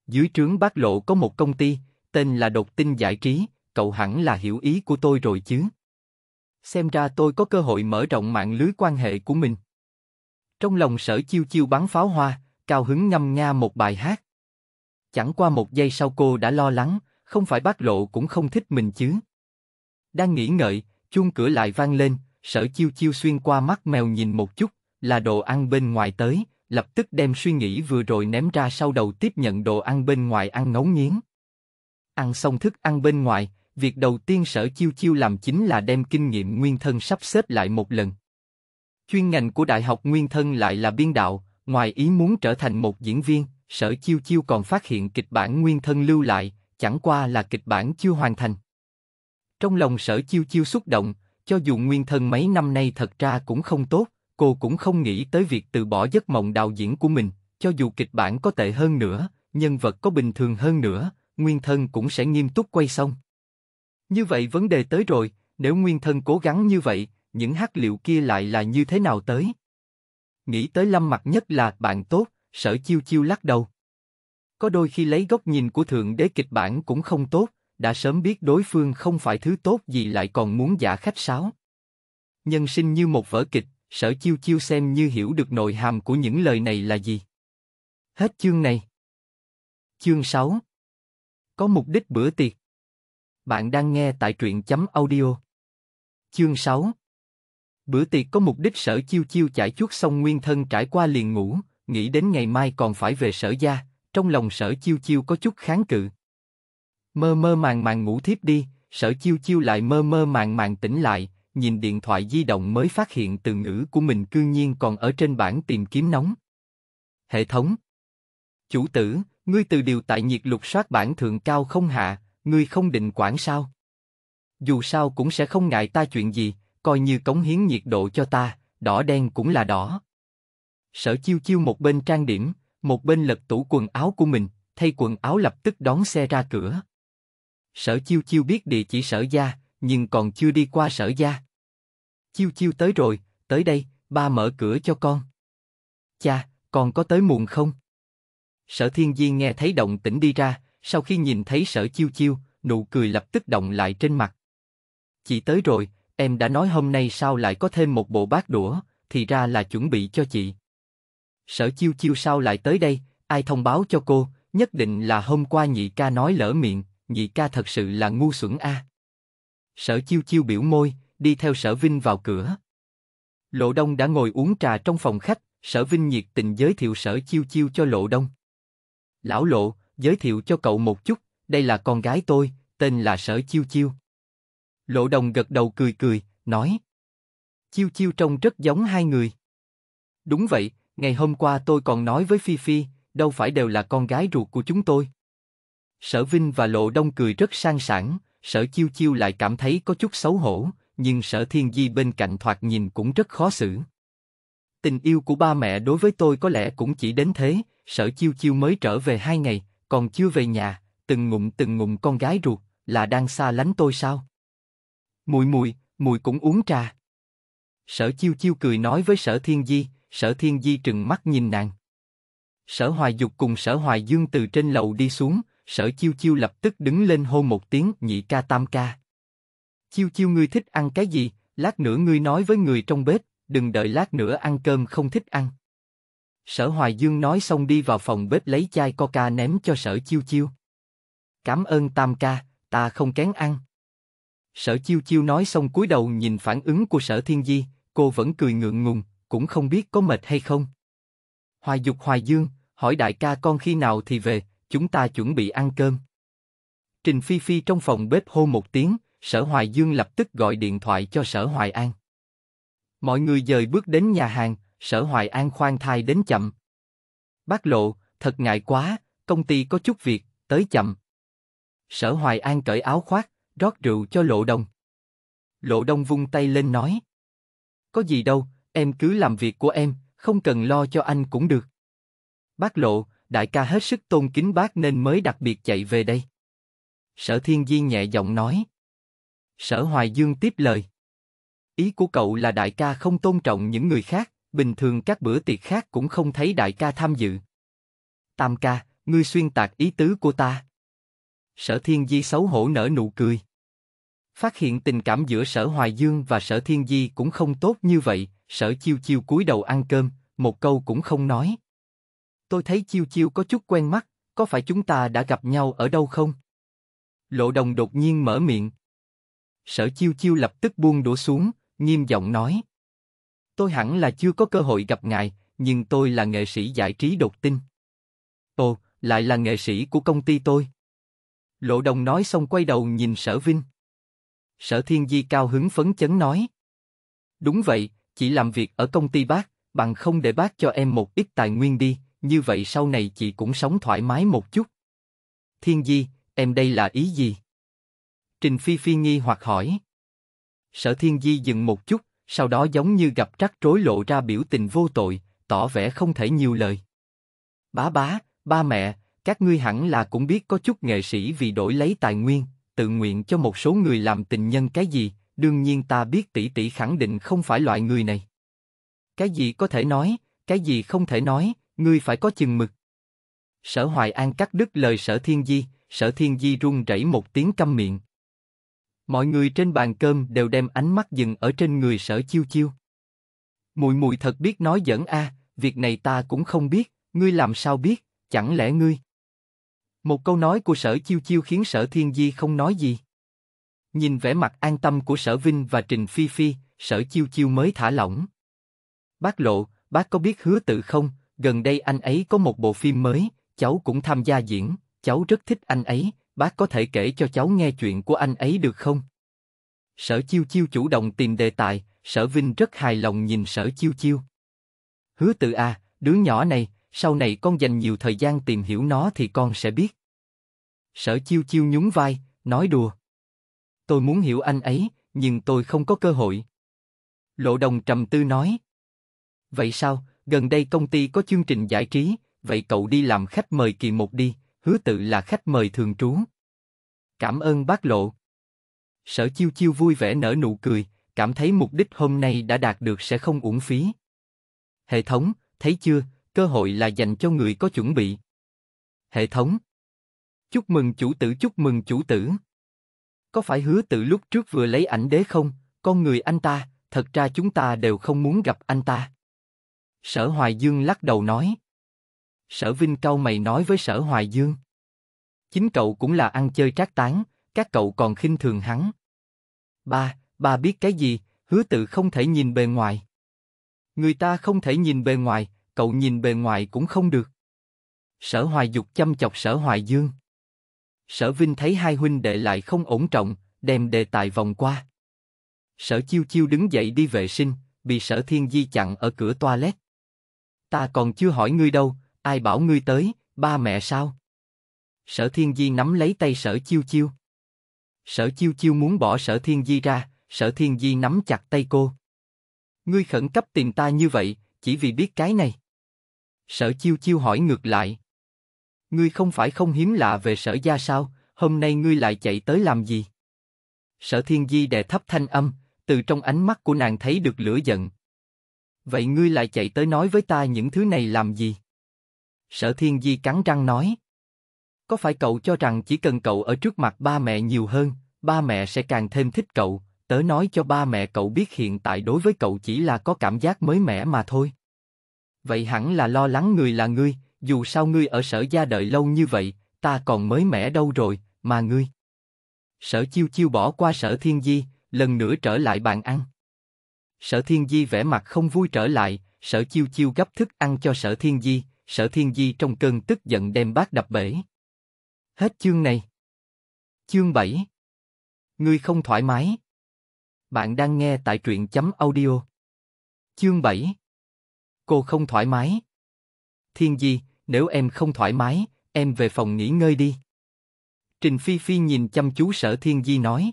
Dưới trướng bác lộ có một công ty, tên là Đột Tinh Giải Trí, cậu hẳn là hiểu ý của tôi rồi chứ? Xem ra tôi có cơ hội mở rộng mạng lưới quan hệ của mình. Trong lòng sở chiêu chiêu bắn pháo hoa, cao hứng ngâm nga một bài hát. Chẳng qua một giây sau cô đã lo lắng, không phải bác lộ cũng không thích mình chứ. Đang nghĩ ngợi, chuông cửa lại vang lên, sở chiêu chiêu xuyên qua mắt mèo nhìn một chút, là đồ ăn bên ngoài tới, lập tức đem suy nghĩ vừa rồi ném ra sau đầu tiếp nhận đồ ăn bên ngoài ăn ngấu nghiến. Ăn xong thức ăn bên ngoài, việc đầu tiên sở chiêu chiêu làm chính là đem kinh nghiệm nguyên thân sắp xếp lại một lần. Chuyên ngành của Đại học Nguyên Thân lại là biên đạo, ngoài ý muốn trở thành một diễn viên, sở chiêu chiêu còn phát hiện kịch bản Nguyên Thân lưu lại, chẳng qua là kịch bản chưa hoàn thành. Trong lòng sở chiêu chiêu xúc động, cho dù Nguyên Thân mấy năm nay thật ra cũng không tốt, Cô cũng không nghĩ tới việc từ bỏ giấc mộng đạo diễn của mình, cho dù kịch bản có tệ hơn nữa, nhân vật có bình thường hơn nữa, nguyên thân cũng sẽ nghiêm túc quay xong. Như vậy vấn đề tới rồi, nếu nguyên thân cố gắng như vậy, những hát liệu kia lại là như thế nào tới? Nghĩ tới lâm mặt nhất là bạn tốt, sở chiêu chiêu lắc đầu. Có đôi khi lấy góc nhìn của thượng đế kịch bản cũng không tốt, đã sớm biết đối phương không phải thứ tốt gì lại còn muốn giả khách sáo. Nhân sinh như một vở kịch, sở chiêu chiêu xem như hiểu được nội hàm của những lời này là gì. Hết chương này. Chương 6 Có mục đích bữa tiệc. Bạn đang nghe tại truyện chấm audio. Chương 6 Bữa tiệc có mục đích sở chiêu chiêu chải chuốt xong nguyên thân trải qua liền ngủ, nghĩ đến ngày mai còn phải về sở gia, trong lòng sở chiêu chiêu có chút kháng cự. Mơ mơ màng màng ngủ thiếp đi, sở chiêu chiêu lại mơ mơ màng màng tỉnh lại, nhìn điện thoại di động mới phát hiện từ ngữ của mình cương nhiên còn ở trên bảng tìm kiếm nóng. Hệ thống Chủ tử, ngươi từ điều tại nhiệt lục soát bản thượng cao không hạ, ngươi không định quản sao? Dù sao cũng sẽ không ngại ta chuyện gì, coi như cống hiến nhiệt độ cho ta, đỏ đen cũng là đỏ. Sở chiêu chiêu một bên trang điểm, một bên lật tủ quần áo của mình, thay quần áo lập tức đón xe ra cửa. Sở chiêu chiêu biết địa chỉ sở gia, nhưng còn chưa đi qua sở gia. Chiêu chiêu tới rồi, tới đây, ba mở cửa cho con. Cha, con có tới muộn không? Sở thiên di nghe thấy động tĩnh đi ra, sau khi nhìn thấy sở chiêu chiêu, nụ cười lập tức động lại trên mặt. Chị tới rồi, em đã nói hôm nay sao lại có thêm một bộ bát đũa, thì ra là chuẩn bị cho chị. Sở chiêu chiêu sao lại tới đây, ai thông báo cho cô, nhất định là hôm qua nhị ca nói lỡ miệng, nhị ca thật sự là ngu xuẩn a. À. Sở chiêu chiêu biểu môi, đi theo sở Vinh vào cửa. Lộ Đông đã ngồi uống trà trong phòng khách, sở Vinh nhiệt tình giới thiệu sở chiêu chiêu cho Lộ Đông. Lão Lộ, giới thiệu cho cậu một chút, đây là con gái tôi, tên là sở chiêu chiêu. Lộ Đông gật đầu cười cười, nói. Chiêu chiêu trông rất giống hai người. Đúng vậy, ngày hôm qua tôi còn nói với Phi Phi, đâu phải đều là con gái ruột của chúng tôi. Sở Vinh và Lộ Đông cười rất sang sảng, Sở Chiêu Chiêu lại cảm thấy có chút xấu hổ, nhưng Sở Thiên Di bên cạnh thoạt nhìn cũng rất khó xử. Tình yêu của ba mẹ đối với tôi có lẽ cũng chỉ đến thế, Sở Chiêu Chiêu mới trở về hai ngày, còn chưa về nhà, từng ngụm từng ngụm con gái ruột, là đang xa lánh tôi sao? Mùi mùi, mùi cũng uống trà. Sở Chiêu Chiêu cười nói với Sở Thiên Di, Sở Thiên Di trừng mắt nhìn nàng. Sở Hoài Dục cùng Sở Hoài Dương từ trên lầu đi xuống, sở chiêu chiêu lập tức đứng lên hô một tiếng nhị ca tam ca. Chiêu chiêu ngươi thích ăn cái gì, lát nữa ngươi nói với người trong bếp, đừng đợi lát nữa ăn cơm không thích ăn. Sở Hoài Dương nói xong đi vào phòng bếp lấy chai coca ném cho sở chiêu chiêu. Cảm ơn tam ca, ta không kén ăn. Sở chiêu chiêu nói xong cúi đầu nhìn phản ứng của sở thiên di, cô vẫn cười ngượng ngùng, cũng không biết có mệt hay không. Hoài dục Hoài Dương, hỏi đại ca con khi nào thì về, chúng ta chuẩn bị ăn cơm. Trình Phi Phi trong phòng bếp hô một tiếng, Sở Hoài Dương lập tức gọi điện thoại cho Sở Hoài An. Mọi người dời bước đến nhà hàng, Sở Hoài An khoan thai đến chậm. Bác Lộ, thật ngại quá, công ty có chút việc, tới chậm. Sở Hoài An cởi áo khoác, rót rượu cho Lộ Đông. Lộ Đông vung tay lên nói. Có gì đâu, em cứ làm việc của em, không cần lo cho anh cũng được. Bác Lộ, đại ca hết sức tôn kính bác nên mới đặc biệt chạy về đây. Sở Thiên Di nhẹ giọng nói. Sở Hoài Dương tiếp lời. Ý của cậu là đại ca không tôn trọng những người khác, bình thường các bữa tiệc khác cũng không thấy đại ca tham dự. Tam ca, ngươi xuyên tạc ý tứ của ta. Sở Thiên Di xấu hổ nở nụ cười. Phát hiện tình cảm giữa Sở Hoài Dương và Sở Thiên Di cũng không tốt như vậy, Sở Chiêu Chiêu cúi đầu ăn cơm, một câu cũng không nói tôi thấy Chiêu Chiêu có chút quen mắt, có phải chúng ta đã gặp nhau ở đâu không? Lộ đồng đột nhiên mở miệng. Sở Chiêu Chiêu lập tức buông đũa xuống, nghiêm giọng nói. Tôi hẳn là chưa có cơ hội gặp ngài, nhưng tôi là nghệ sĩ giải trí đột tinh. Ồ, lại là nghệ sĩ của công ty tôi. Lộ đồng nói xong quay đầu nhìn sở Vinh. Sở Thiên Di cao hứng phấn chấn nói. Đúng vậy, chỉ làm việc ở công ty bác, bằng không để bác cho em một ít tài nguyên đi, như vậy sau này chị cũng sống thoải mái một chút. Thiên Di, em đây là ý gì? Trình Phi Phi nghi hoặc hỏi. Sở Thiên Di dừng một chút, sau đó giống như gặp trắc rối lộ ra biểu tình vô tội, tỏ vẻ không thể nhiều lời. Bá bá, ba mẹ, các ngươi hẳn là cũng biết có chút nghệ sĩ vì đổi lấy tài nguyên, tự nguyện cho một số người làm tình nhân cái gì, đương nhiên ta biết tỷ tỷ khẳng định không phải loại người này. Cái gì có thể nói, cái gì không thể nói, ngươi phải có chừng mực. Sở Hoài An cắt đứt lời Sở Thiên Di, Sở Thiên Di run rẩy một tiếng câm miệng. Mọi người trên bàn cơm đều đem ánh mắt dừng ở trên người Sở Chiêu Chiêu. Mùi mùi thật biết nói giỡn a, à, việc này ta cũng không biết, ngươi làm sao biết, chẳng lẽ ngươi? Một câu nói của Sở Chiêu Chiêu khiến Sở Thiên Di không nói gì. Nhìn vẻ mặt an tâm của Sở Vinh và Trình Phi Phi, Sở Chiêu Chiêu mới thả lỏng. Bác Lộ, bác có biết hứa tự không, gần đây anh ấy có một bộ phim mới, cháu cũng tham gia diễn, cháu rất thích anh ấy, bác có thể kể cho cháu nghe chuyện của anh ấy được không? Sở Chiêu Chiêu chủ động tìm đề tài, Sở Vinh rất hài lòng nhìn Sở Chiêu Chiêu. Hứa tự a, đứa nhỏ này, sau này con dành nhiều thời gian tìm hiểu nó thì con sẽ biết. Sở Chiêu Chiêu nhún vai, nói đùa. Tôi muốn hiểu anh ấy, nhưng tôi không có cơ hội. Lộ Đồng trầm tư nói. Vậy sao, gần đây công ty có chương trình giải trí, vậy cậu đi làm khách mời kỳ một đi, hứa tự là khách mời thường trú. Cảm ơn bác lộ. Sở chiêu chiêu vui vẻ nở nụ cười, cảm thấy mục đích hôm nay đã đạt được sẽ không uổng phí. Hệ thống, thấy chưa, cơ hội là dành cho người có chuẩn bị. Hệ thống. Chúc mừng chủ tử, chúc mừng chủ tử. Có phải hứa tự lúc trước vừa lấy ảnh đế không? Con người anh ta, thật ra chúng ta đều không muốn gặp anh ta. Sở Hoài Dương lắc đầu nói. Sở Vinh cau mày nói với Sở Hoài Dương. Chính cậu cũng là ăn chơi trác tán, các cậu còn khinh thường hắn. Ba, ba biết cái gì, hứa tự không thể nhìn bề ngoài. Người ta không thể nhìn bề ngoài, cậu nhìn bề ngoài cũng không được. Sở Hoài Dục chăm chọc Sở Hoài Dương. Sở Vinh thấy hai huynh đệ lại không ổn trọng, đem đề tài vòng qua. Sở Chiêu Chiêu đứng dậy đi vệ sinh, bị Sở Thiên Di chặn ở cửa toilet. Ta còn chưa hỏi ngươi đâu, ai bảo ngươi tới, ba mẹ sao? Sở Thiên Di nắm lấy tay Sở Chiêu Chiêu. Sở Chiêu Chiêu muốn bỏ Sở Thiên Di ra, Sở Thiên Di nắm chặt tay cô. Ngươi khẩn cấp tìm ta như vậy, chỉ vì biết cái này. Sở Chiêu Chiêu hỏi ngược lại. Ngươi không phải không hiếm lạ về sở gia sao, hôm nay ngươi lại chạy tới làm gì? Sở Thiên Di đè thấp thanh âm, từ trong ánh mắt của nàng thấy được lửa giận, Vậy ngươi lại chạy tới nói với ta những thứ này làm gì? Sở Thiên Di cắn răng nói. Có phải cậu cho rằng chỉ cần cậu ở trước mặt ba mẹ nhiều hơn, ba mẹ sẽ càng thêm thích cậu, tớ nói cho ba mẹ cậu biết hiện tại đối với cậu chỉ là có cảm giác mới mẻ mà thôi. Vậy hẳn là lo lắng người là ngươi, dù sao ngươi ở sở gia đợi lâu như vậy, ta còn mới mẻ đâu rồi, mà ngươi. Sở chiêu chiêu bỏ qua sở thiên di, lần nữa trở lại bàn ăn. Sở Thiên Di vẻ mặt không vui trở lại, Sở Chiêu Chiêu gấp thức ăn cho Sở Thiên Di, Sở Thiên Di trong cơn tức giận đem bát đập bể. Hết chương này. Chương 7 Ngươi không thoải mái. Bạn đang nghe tại truyện chấm audio. Chương 7 Cô không thoải mái. Thiên Di, nếu em không thoải mái, em về phòng nghỉ ngơi đi. Trình Phi Phi nhìn chăm chú sở Thiên Di nói.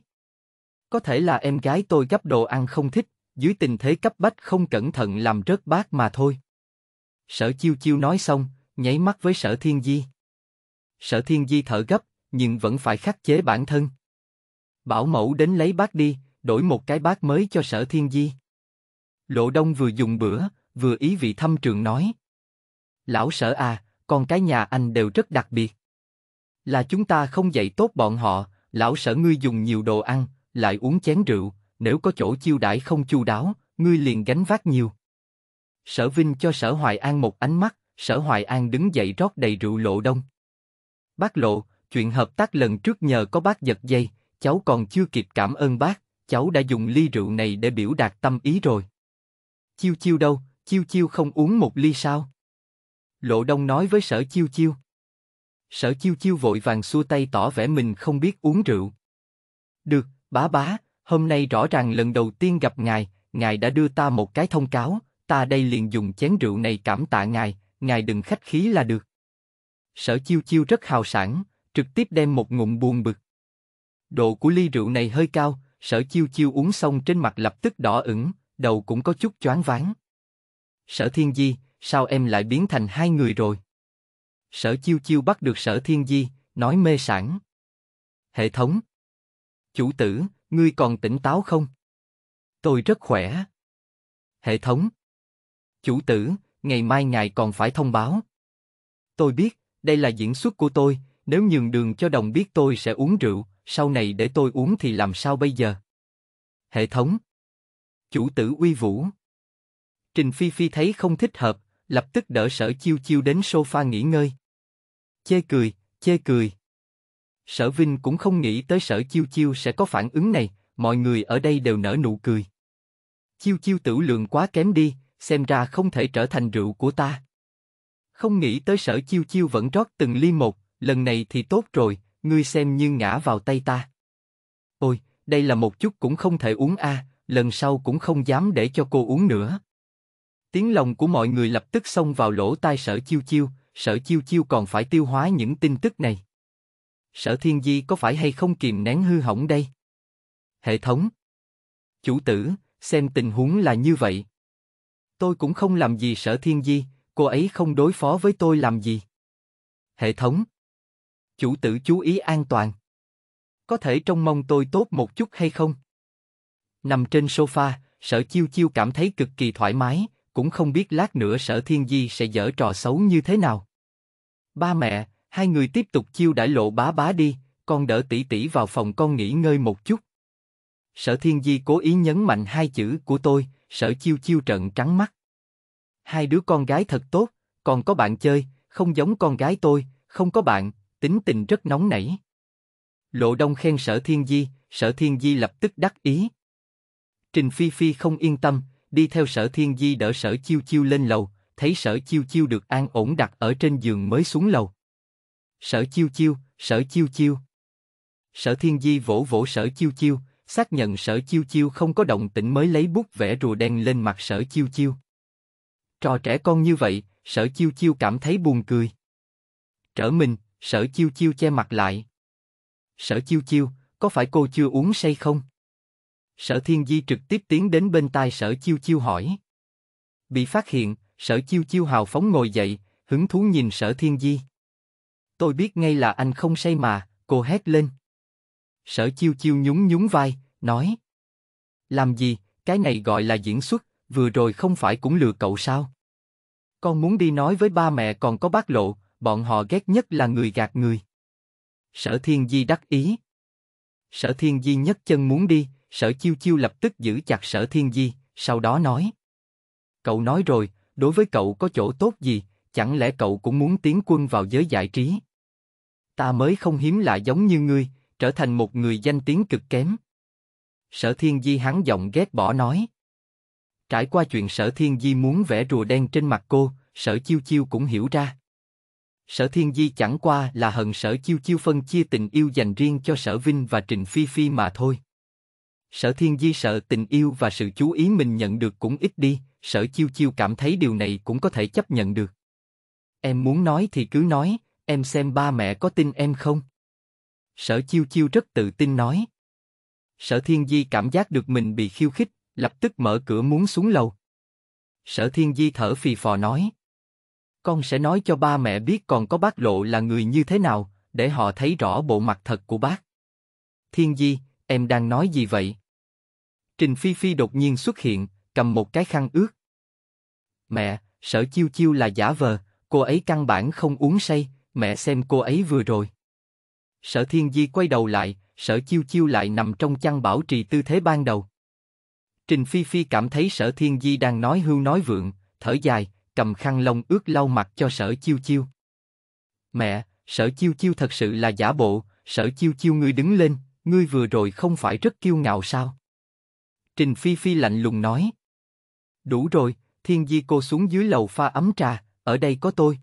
Có thể là em gái tôi gấp đồ ăn không thích, dưới tình thế cấp bách không cẩn thận làm rớt bát mà thôi. Sở Chiêu Chiêu nói xong, nháy mắt với Sở Thiên Di. Sở Thiên Di thở gấp, nhưng vẫn phải khắc chế bản thân. Bảo mẫu đến lấy bát đi, đổi một cái bát mới cho Sở Thiên Di. Lộ Đông vừa dùng bữa, vừa ý vị thâm trường nói. Lão Sở à, con cái nhà anh đều rất đặc biệt. Là chúng ta không dạy tốt bọn họ, lão Sở ngươi dùng nhiều đồ ăn, lại uống chén rượu, nếu có chỗ chiêu đãi không chu đáo, ngươi liền gánh vác nhiều. Sở Vinh cho Sở Hoài An một ánh mắt, Sở Hoài An đứng dậy rót đầy rượu lộ đông. Bác lộ, chuyện hợp tác lần trước nhờ có bác giật dây, cháu còn chưa kịp cảm ơn bác, cháu đã dùng ly rượu này để biểu đạt tâm ý rồi. Chiêu chiêu đâu, chiêu chiêu không uống một ly sao? Lộ đông nói với sở chiêu chiêu. Sở chiêu chiêu vội vàng xua tay tỏ vẻ mình không biết uống rượu. Được, bá bá, Hôm nay rõ ràng lần đầu tiên gặp ngài, ngài đã đưa ta một cái thông cáo, ta đây liền dùng chén rượu này cảm tạ ngài, ngài đừng khách khí là được. Sở chiêu chiêu rất hào sản, trực tiếp đem một ngụm buồn bực. Độ của ly rượu này hơi cao, sở chiêu chiêu uống xong trên mặt lập tức đỏ ửng, đầu cũng có chút choáng váng. Sở thiên di, sao em lại biến thành hai người rồi? Sở chiêu chiêu bắt được sở thiên di, nói mê sản. Hệ thống. Chủ tử, Ngươi còn tỉnh táo không? Tôi rất khỏe. Hệ thống. Chủ tử, ngày mai ngài còn phải thông báo. Tôi biết, đây là diễn xuất của tôi, nếu nhường đường cho đồng biết tôi sẽ uống rượu, sau này để tôi uống thì làm sao bây giờ? Hệ thống. Chủ tử uy vũ. Trình Phi Phi thấy không thích hợp, lập tức đỡ sở chiêu chiêu đến sofa nghỉ ngơi. Chê cười, chê cười. Sở Vinh cũng không nghĩ tới sở chiêu chiêu sẽ có phản ứng này, mọi người ở đây đều nở nụ cười. Chiêu chiêu tử lượng quá kém đi, xem ra không thể trở thành rượu của ta. Không nghĩ tới sở chiêu chiêu vẫn rót từng ly một, lần này thì tốt rồi, ngươi xem như ngã vào tay ta. Ôi, đây là một chút cũng không thể uống a, lần sau cũng không dám để cho cô uống nữa. Tiếng lòng của mọi người lập tức xông vào lỗ tai sở chiêu chiêu, sở chiêu chiêu còn phải tiêu hóa những tin tức này. Sở Thiên Di có phải hay không kìm nén hư hỏng đây? Hệ thống. Chủ tử, xem tình huống là như vậy. Tôi cũng không làm gì Sở Thiên Di, cô ấy không đối phó với tôi làm gì. Hệ thống. Chủ tử chú ý an toàn. Có thể trông mong tôi tốt một chút hay không? Nằm trên sofa, Sở Chiêu Chiêu cảm thấy cực kỳ thoải mái, cũng không biết lát nữa Sở Thiên Di sẽ dở trò xấu như thế nào. Ba mẹ, hai người tiếp tục chiêu đãi lộ bá bá đi, con đỡ tỷ tỷ vào phòng con nghỉ ngơi một chút. Sở Thiên Di cố ý nhấn mạnh hai chữ của tôi, Sở Chiêu Chiêu trợn trắng mắt. Hai đứa con gái thật tốt, còn có bạn chơi, không giống con gái tôi, không có bạn, tính tình rất nóng nảy. Lộ Đông khen Sở Thiên Di, Sở Thiên Di lập tức đắc ý. Trình Phi Phi không yên tâm, đi theo Sở Thiên Di đỡ Sở Chiêu Chiêu lên lầu, thấy Sở Chiêu Chiêu được an ổn đặt ở trên giường mới xuống lầu. Sở chiêu chiêu, sở chiêu chiêu. Sở thiên di vỗ vỗ sở chiêu chiêu, xác nhận sở chiêu chiêu không có động tĩnh mới lấy bút vẽ rùa đen lên mặt sở chiêu chiêu. Trò trẻ con như vậy, sở chiêu chiêu cảm thấy buồn cười. Trở mình, sở chiêu chiêu che mặt lại. Sở chiêu chiêu, có phải cô chưa uống say không? Sở thiên di trực tiếp tiến đến bên tai sở chiêu chiêu hỏi. Bị phát hiện, sở chiêu chiêu hào phóng ngồi dậy, hứng thú nhìn sở thiên di. Tôi biết ngay là anh không say mà, cô hét lên. Sở chiêu chiêu nhún nhún vai, nói. Làm gì, cái này gọi là diễn xuất, vừa rồi không phải cũng lừa cậu sao? Con muốn đi nói với ba mẹ còn có bác lộ, bọn họ ghét nhất là người gạt người. Sở thiên di đắc ý. Sở thiên di nhất chân muốn đi, sở chiêu chiêu lập tức giữ chặt sở thiên di, sau đó nói. Cậu nói rồi, đối với cậu có chỗ tốt gì, chẳng lẽ cậu cũng muốn tiến quân vào giới giải trí? ta mới không hiếm lạ giống như ngươi, trở thành một người danh tiếng cực kém. Sở Thiên Di hắn giọng ghét bỏ nói. Trải qua chuyện Sở Thiên Di muốn vẽ rùa đen trên mặt cô, Sở Chiêu Chiêu cũng hiểu ra. Sở Thiên Di chẳng qua là hận Sở Chiêu Chiêu phân chia tình yêu dành riêng cho Sở Vinh và Trình Phi Phi mà thôi. Sở Thiên Di sợ tình yêu và sự chú ý mình nhận được cũng ít đi, Sở Chiêu Chiêu cảm thấy điều này cũng có thể chấp nhận được. Em muốn nói thì cứ nói, em xem ba mẹ có tin em không? Sở chiêu chiêu rất tự tin nói. Sở thiên di cảm giác được mình bị khiêu khích, lập tức mở cửa muốn xuống lầu. Sở thiên di thở phì phò nói. Con sẽ nói cho ba mẹ biết còn có bác lộ là người như thế nào, để họ thấy rõ bộ mặt thật của bác. Thiên di, em đang nói gì vậy? Trình Phi Phi đột nhiên xuất hiện, cầm một cái khăn ướt. Mẹ, sở chiêu chiêu là giả vờ, cô ấy căn bản không uống say, mẹ xem cô ấy vừa rồi. Sở Thiên Di quay đầu lại, Sở Chiêu Chiêu lại nằm trong chăn bảo trì tư thế ban đầu. Trình Phi Phi cảm thấy Sở Thiên Di đang nói hưu nói vượng, thở dài, cầm khăn lông ướt lau mặt cho Sở Chiêu Chiêu. Mẹ, Sở Chiêu Chiêu thật sự là giả bộ, Sở Chiêu Chiêu ngươi đứng lên, ngươi vừa rồi không phải rất kiêu ngạo sao? Trình Phi Phi lạnh lùng nói. Đủ rồi, Thiên Di cô xuống dưới lầu pha ấm trà, ở đây có tôi.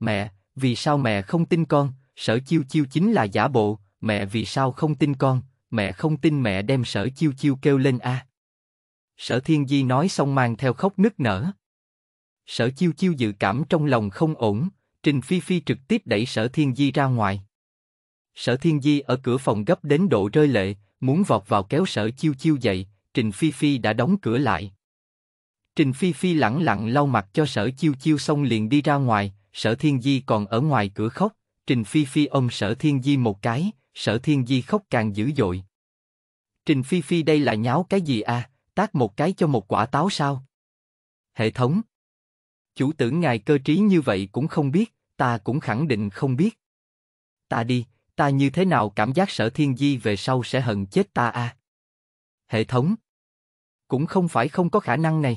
Mẹ, vì sao mẹ không tin con, sở chiêu chiêu chính là giả bộ, mẹ vì sao không tin con, mẹ không tin mẹ đem sở chiêu chiêu kêu lên a. Sở thiên di nói xong mang theo khóc nức nở. Sở chiêu chiêu dự cảm trong lòng không ổn, Trình Phi Phi trực tiếp đẩy sở thiên di ra ngoài. Sở thiên di ở cửa phòng gấp đến độ rơi lệ, muốn vọt vào kéo sở chiêu chiêu dậy, Trình Phi Phi đã đóng cửa lại. Trình Phi Phi lẳng lặng lau mặt cho sở chiêu chiêu xong liền đi ra ngoài, Sở Thiên Di còn ở ngoài cửa khóc, Trình Phi Phi ôm Sở Thiên Di một cái, Sở Thiên Di khóc càng dữ dội. Trình Phi Phi đây là nháo cái gì à, tát một cái cho một quả táo sao? Hệ thống. Chủ tưởng ngài cơ trí như vậy cũng không biết, ta cũng khẳng định không biết. Ta đi, ta như thế nào cảm giác sở thiên di về sau sẽ hận chết ta à? Hệ thống. Cũng không phải không có khả năng này.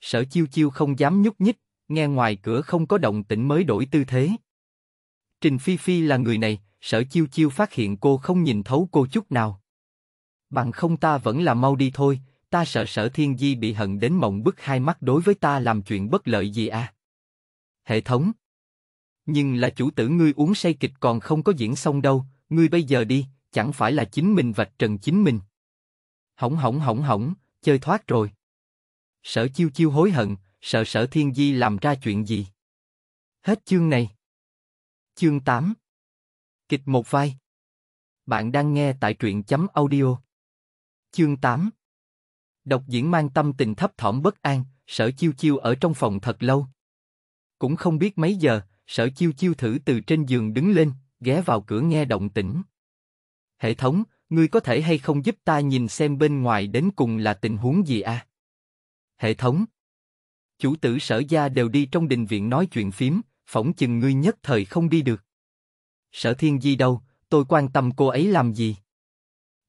Sở chiêu chiêu không dám nhúc nhích, nghe ngoài cửa không có động tĩnh mới đổi tư thế. Trình Phi Phi là người này, sở chiêu chiêu phát hiện cô không nhìn thấu cô chút nào. Bằng không ta vẫn là mau đi thôi, ta sợ sở thiên di bị hận đến mộng bức hai mắt đối với ta làm chuyện bất lợi gì à. Hệ thống Nhưng là chủ tử ngươi uống say kịch còn không có diễn xong đâu, ngươi bây giờ đi, chẳng phải là chính mình vạch trần chính mình. Hỏng hỏng hỏng hỏng, chơi thoát rồi. Sở chiêu chiêu hối hận, sợ sở thiên di làm ra chuyện gì. Hết chương này. Chương 8 Kịch một vai Bạn đang nghe tại truyện chấm audio. Chương 8 Độc diễn mang tâm tình thấp thỏm bất an, sở chiêu chiêu ở trong phòng thật lâu. Cũng không biết mấy giờ, sở chiêu chiêu thử từ trên giường đứng lên, ghé vào cửa nghe động tĩnh. Hệ thống, ngươi có thể hay không giúp ta nhìn xem bên ngoài đến cùng là tình huống gì à? Hệ thống chủ tử sở gia đều đi trong đình viện nói chuyện phím, phỏng chừng ngươi nhất thời không đi được. Sở thiên di đâu, tôi quan tâm cô ấy làm gì?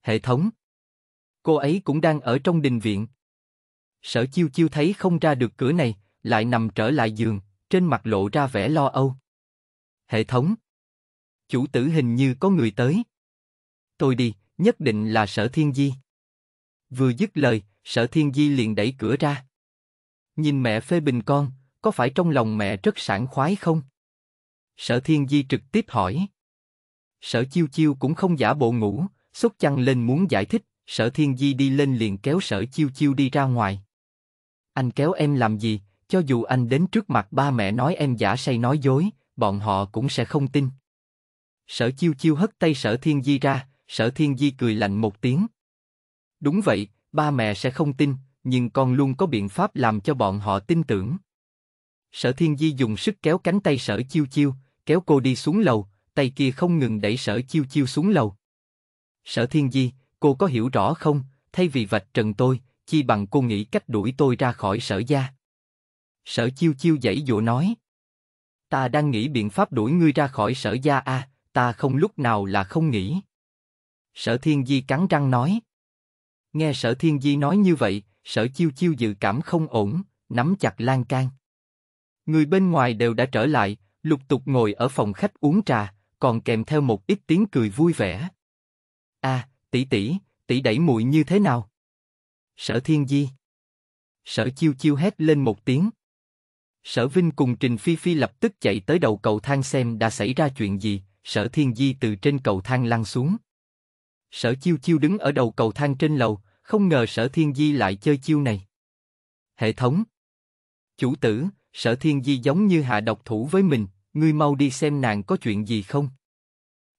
Hệ thống. Cô ấy cũng đang ở trong đình viện. Sở chiêu chiêu thấy không ra được cửa này, lại nằm trở lại giường, trên mặt lộ ra vẻ lo âu. Hệ thống. Chủ tử hình như có người tới. Tôi đi, nhất định là sở thiên di. Vừa dứt lời, sở thiên di liền đẩy cửa ra. Nhìn mẹ phê bình con, có phải trong lòng mẹ rất sảng khoái không? Sở Thiên Di trực tiếp hỏi. Sở Chiêu Chiêu cũng không giả bộ ngủ, xúc chăn lên muốn giải thích, Sở Thiên Di đi lên liền kéo Sở Chiêu Chiêu đi ra ngoài. Anh kéo em làm gì, cho dù anh đến trước mặt ba mẹ nói em giả say nói dối, bọn họ cũng sẽ không tin. Sở Chiêu Chiêu hất tay Sở Thiên Di ra, Sở Thiên Di cười lạnh một tiếng. Đúng vậy, ba mẹ sẽ không tin, nhưng con luôn có biện pháp làm cho bọn họ tin tưởng. Sở Thiên Di dùng sức kéo cánh tay Sở Chiêu Chiêu, kéo cô đi xuống lầu, tay kia không ngừng đẩy Sở Chiêu Chiêu xuống lầu. Sở Thiên Di, cô có hiểu rõ không? Thay vì vạch trần tôi, chi bằng cô nghĩ cách đuổi tôi ra khỏi Sở gia. Sở Chiêu Chiêu dãy dụa nói, ta đang nghĩ biện pháp đuổi ngươi ra khỏi Sở gia à? Ta không lúc nào là không nghĩ. Sở Thiên Di cắn răng nói. Nghe Sở Thiên Di nói như vậy, sở chiêu chiêu dự cảm không ổn, nắm chặt lan can. Người bên ngoài đều đã trở lại, lục tục ngồi ở phòng khách uống trà, còn kèm theo một ít tiếng cười vui vẻ. A, à, tỷ tỷ, tỷ đẩy muội như thế nào? Sở Thiên Di. Sở Chiêu Chiêu hét lên một tiếng. Sở Vinh cùng Trình Phi Phi lập tức chạy tới đầu cầu thang xem đã xảy ra chuyện gì. Sở Thiên Di từ trên cầu thang lăn xuống. Sở Chiêu Chiêu đứng ở đầu cầu thang trên lầu, không ngờ sở thiên di lại chơi chiêu này. Hệ thống Chủ tử, sở thiên di giống như hạ độc thủ với mình, ngươi mau đi xem nàng có chuyện gì không.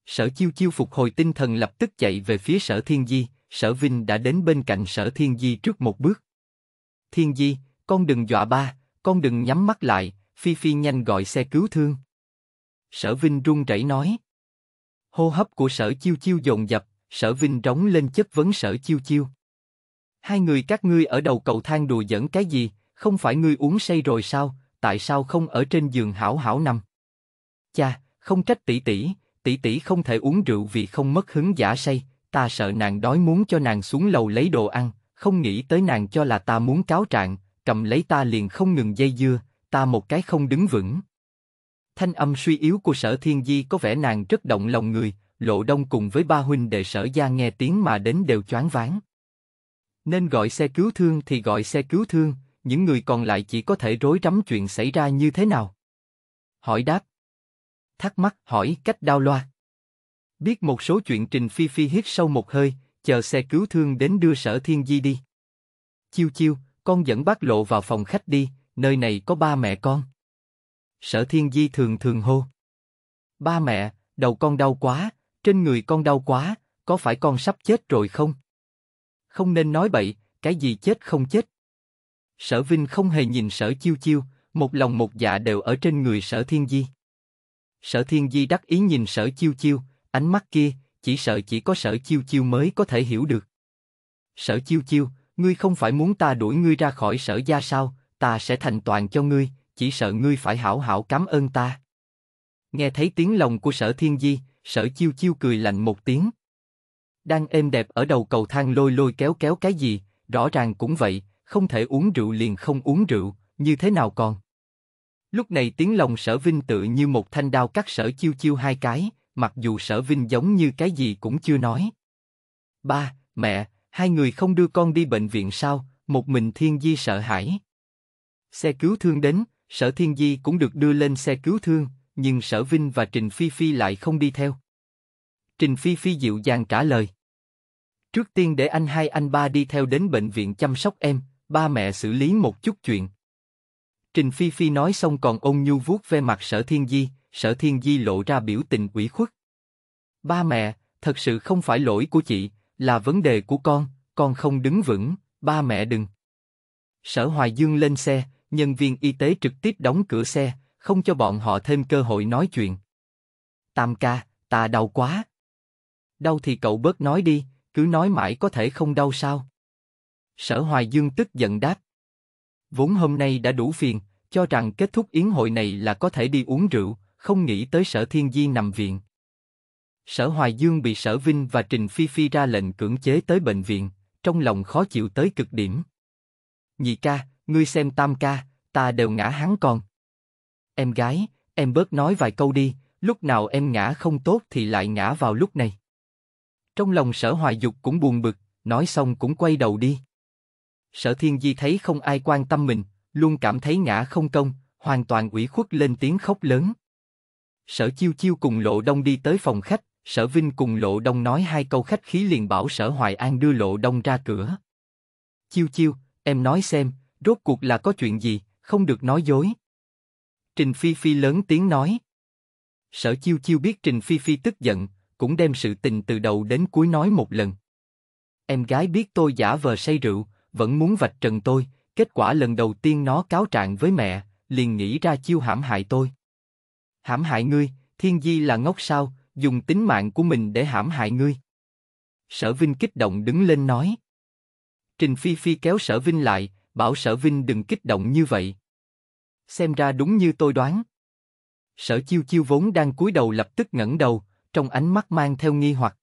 Sở chiêu chiêu phục hồi tinh thần lập tức chạy về phía sở thiên di, sở vinh đã đến bên cạnh sở thiên di trước một bước. Thiên di, con đừng dọa ba, con đừng nhắm mắt lại, Phi Phi nhanh gọi xe cứu thương. Sở Vinh run rẩy nói. Hô hấp của Sở Chiêu Chiêu dồn dập, Sở Vinh rống lên chất vấn Sở Chiêu Chiêu. Hai người các ngươi ở đầu cầu thang đùa giỡn cái gì, không phải ngươi uống say rồi sao, tại sao không ở trên giường hảo hảo nằm? Cha, không trách tỷ tỷ, tỷ tỷ không thể uống rượu vì không mất hứng giả say, ta sợ nàng đói muốn cho nàng xuống lầu lấy đồ ăn, không nghĩ tới nàng cho là ta muốn cáo trạng, cầm lấy ta liền không ngừng dây dưa, ta một cái không đứng vững. Thanh âm suy yếu của sở thiên di có vẻ nàng rất động lòng người, lộ đông cùng với ba huynh đệ sở gia nghe tiếng mà đến đều choáng váng. Nên gọi xe cứu thương thì gọi xe cứu thương, những người còn lại chỉ có thể rối rắm chuyện xảy ra như thế nào. Hỏi đáp. Thắc mắc hỏi cách đau loa. Biết một số chuyện Trình Phi Phi hít sâu một hơi, chờ xe cứu thương đến đưa sở thiên di đi. Chiêu chiêu, con dẫn bác lộ vào phòng khách đi, nơi này có ba mẹ con. Sở thiên di thường thường hô. Ba mẹ, đầu con đau quá, trên người con đau quá, có phải con sắp chết rồi không? không nên nói bậy, cái gì chết không chết. Sở Vinh không hề nhìn Sở Chiêu Chiêu, một lòng một dạ đều ở trên người Sở Thiên Di. Sở Thiên Di đắc ý nhìn Sở Chiêu Chiêu, ánh mắt kia, chỉ sợ chỉ có Sở Chiêu Chiêu mới có thể hiểu được. Sở Chiêu Chiêu, ngươi không phải muốn ta đuổi ngươi ra khỏi Sở gia sao? Ta sẽ thành toàn cho ngươi, chỉ sợ ngươi phải hảo hảo cảm ơn ta. Nghe thấy tiếng lòng của Sở Thiên Di, Sở Chiêu Chiêu cười lạnh một tiếng, đang êm đẹp ở đầu cầu thang lôi lôi kéo kéo cái gì, rõ ràng cũng vậy, không thể uống rượu liền không uống rượu, như thế nào còn? Lúc này tiếng lòng sở vinh tự như một thanh đao cắt sở chiêu chiêu hai cái, mặc dù sở vinh giống như cái gì cũng chưa nói. Ba, mẹ, hai người không đưa con đi bệnh viện sao, một mình thiên di sợ hãi. Xe cứu thương đến, sở thiên di cũng được đưa lên xe cứu thương, nhưng sở vinh và Trình Phi Phi lại không đi theo. Trình Phi Phi dịu dàng trả lời. Trước tiên để anh hai anh ba đi theo đến bệnh viện chăm sóc em, ba mẹ xử lý một chút chuyện. Trình Phi Phi nói xong còn ôn nhu vuốt ve mặt sở thiên di, sở thiên di lộ ra biểu tình ủy khuất. Ba mẹ, thật sự không phải lỗi của chị, là vấn đề của con, con không đứng vững, ba mẹ đừng. Sở Hoài Dương lên xe, nhân viên y tế trực tiếp đóng cửa xe, không cho bọn họ thêm cơ hội nói chuyện. Tam ca, ta đau quá. Đau thì cậu bớt nói đi, cứ nói mãi có thể không đau sao? Sở Hoài Dương tức giận đáp. Vốn hôm nay đã đủ phiền, cho rằng kết thúc yến hội này là có thể đi uống rượu, không nghĩ tới sở thiên di nằm viện. Sở Hoài Dương bị sở Vinh và Trình Phi Phi ra lệnh cưỡng chế tới bệnh viện, trong lòng khó chịu tới cực điểm. Nhị ca, ngươi xem tam ca, ta đều ngã hắn con. Em gái, em bớt nói vài câu đi, lúc nào em ngã không tốt thì lại ngã vào lúc này. Trong lòng sở hoài dục cũng buồn bực, nói xong cũng quay đầu đi. Sở thiên di thấy không ai quan tâm mình, luôn cảm thấy ngã không công, hoàn toàn ủy khuất lên tiếng khóc lớn. Sở chiêu chiêu cùng lộ đông đi tới phòng khách, sở vinh cùng lộ đông nói hai câu khách khí liền bảo sở hoài an đưa lộ đông ra cửa. Chiêu chiêu, em nói xem, rốt cuộc là có chuyện gì, không được nói dối. Trình Phi Phi lớn tiếng nói. Sở chiêu chiêu biết Trình Phi Phi tức giận, cũng đem sự tình từ đầu đến cuối nói một lần. Em gái biết tôi giả vờ say rượu, vẫn muốn vạch trần tôi, kết quả lần đầu tiên nó cáo trạng với mẹ, liền nghĩ ra chiêu hãm hại tôi. Hãm hại ngươi, thiên di là ngốc sao, dùng tính mạng của mình để hãm hại ngươi. Sở Vinh kích động đứng lên nói. Trình Phi Phi kéo Sở Vinh lại, bảo Sở Vinh đừng kích động như vậy. Xem ra đúng như tôi đoán. Sở Chiêu Chiêu vốn đang cúi đầu lập tức ngẩng đầu, trong ánh mắt mang theo nghi hoặc.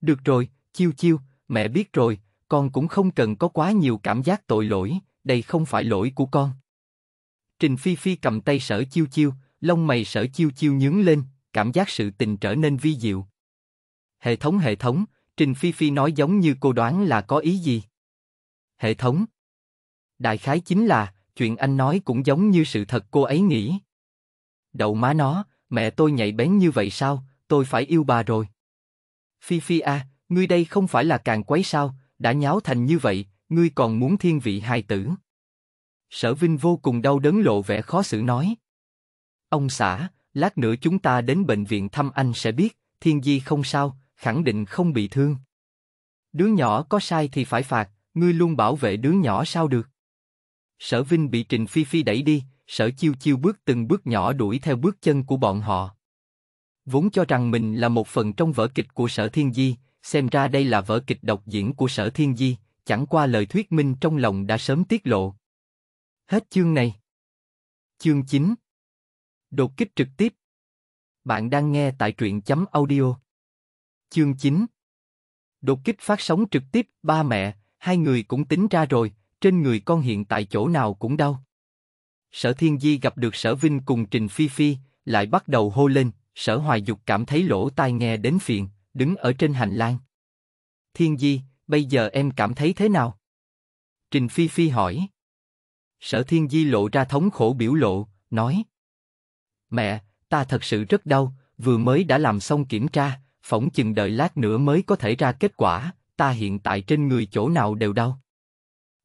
Được rồi, chiêu chiêu, mẹ biết rồi, con cũng không cần có quá nhiều cảm giác tội lỗi, đây không phải lỗi của con. Trình Phi Phi cầm tay sở chiêu chiêu, lông mày sở chiêu chiêu nhướng lên, cảm giác sự tình trở nên vi diệu. Hệ thống hệ thống, Trình Phi Phi nói giống như cô đoán là có ý gì. Hệ thống. Đại khái chính là, chuyện anh nói cũng giống như sự thật cô ấy nghĩ. Đậu má nó, mẹ tôi nhạy bén như vậy sao, tôi phải yêu bà rồi. Phi Phi a à, ngươi đây không phải là càng quấy sao, đã nháo thành như vậy, ngươi còn muốn thiên vị hài tử. Sở Vinh vô cùng đau đớn lộ vẻ khó xử nói. Ông xã, lát nữa chúng ta đến bệnh viện thăm anh sẽ biết, thiên di không sao, khẳng định không bị thương. Đứa nhỏ có sai thì phải phạt, ngươi luôn bảo vệ đứa nhỏ sao được. Sở Vinh bị Trình Phi Phi đẩy đi, Sở Chiêu Chiêu bước từng bước nhỏ đuổi theo bước chân của bọn họ. Vốn cho rằng mình là một phần trong vở kịch của Sở Thiên Di, xem ra đây là vở kịch độc diễn của Sở Thiên Di, chẳng qua lời thuyết minh trong lòng đã sớm tiết lộ. Hết chương này. Chương 9 Đột kích trực tiếp Bạn đang nghe tại truyện chấm audio. Chương 9 Đột kích phát sóng trực tiếp, ba mẹ, hai người cũng tính ra rồi, trên người con hiện tại chỗ nào cũng đau. Sở Thiên Di gặp được Sở Vinh cùng Trình Phi Phi, lại bắt đầu hô lên, sở hoài dục cảm thấy lỗ tai nghe đến phiền, đứng ở trên hành lang. Thiên Di, bây giờ em cảm thấy thế nào? Trình Phi Phi hỏi. Sở Thiên Di lộ ra thống khổ biểu lộ, nói. Mẹ, ta thật sự rất đau, vừa mới đã làm xong kiểm tra, phỏng chừng đợi lát nữa mới có thể ra kết quả, ta hiện tại trên người chỗ nào đều đau.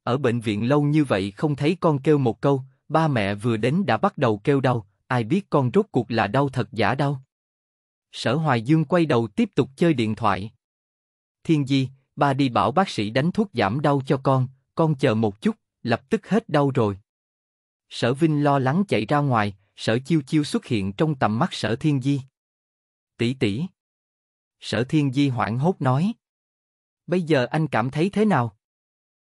Ở bệnh viện lâu như vậy không thấy con kêu một câu, ba mẹ vừa đến đã bắt đầu kêu đau, ai biết con rốt cuộc là đau thật giả đau. Sở Hoài Dương quay đầu tiếp tục chơi điện thoại. Thiên Di, ba đi bảo bác sĩ đánh thuốc giảm đau cho con, con chờ một chút, lập tức hết đau rồi. Sở Vinh lo lắng chạy ra ngoài, Sở Chiêu Chiêu xuất hiện trong tầm mắt Sở Thiên Di. Tỷ tỷ. Sở Thiên Di hoảng hốt nói. Bây giờ anh cảm thấy thế nào?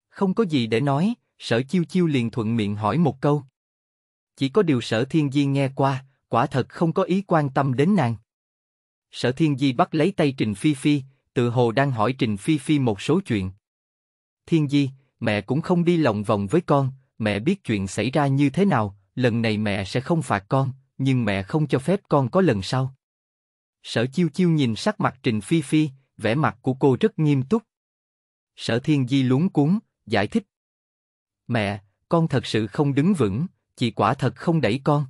Không có gì để nói, Sở Chiêu Chiêu liền thuận miệng hỏi một câu. Chỉ có điều sở thiên di nghe qua, quả thật không có ý quan tâm đến nàng. Sở thiên di bắt lấy tay Trình Phi Phi, tự hồ đang hỏi Trình Phi Phi một số chuyện. Thiên di, mẹ cũng không đi lòng vòng với con, mẹ biết chuyện xảy ra như thế nào, lần này mẹ sẽ không phạt con, nhưng mẹ không cho phép con có lần sau. Sở chiêu chiêu nhìn sắc mặt Trình Phi Phi, vẻ mặt của cô rất nghiêm túc. Sở thiên di luống cuốn, giải thích. Mẹ, con thật sự không đứng vững chị quả thật không đẩy con.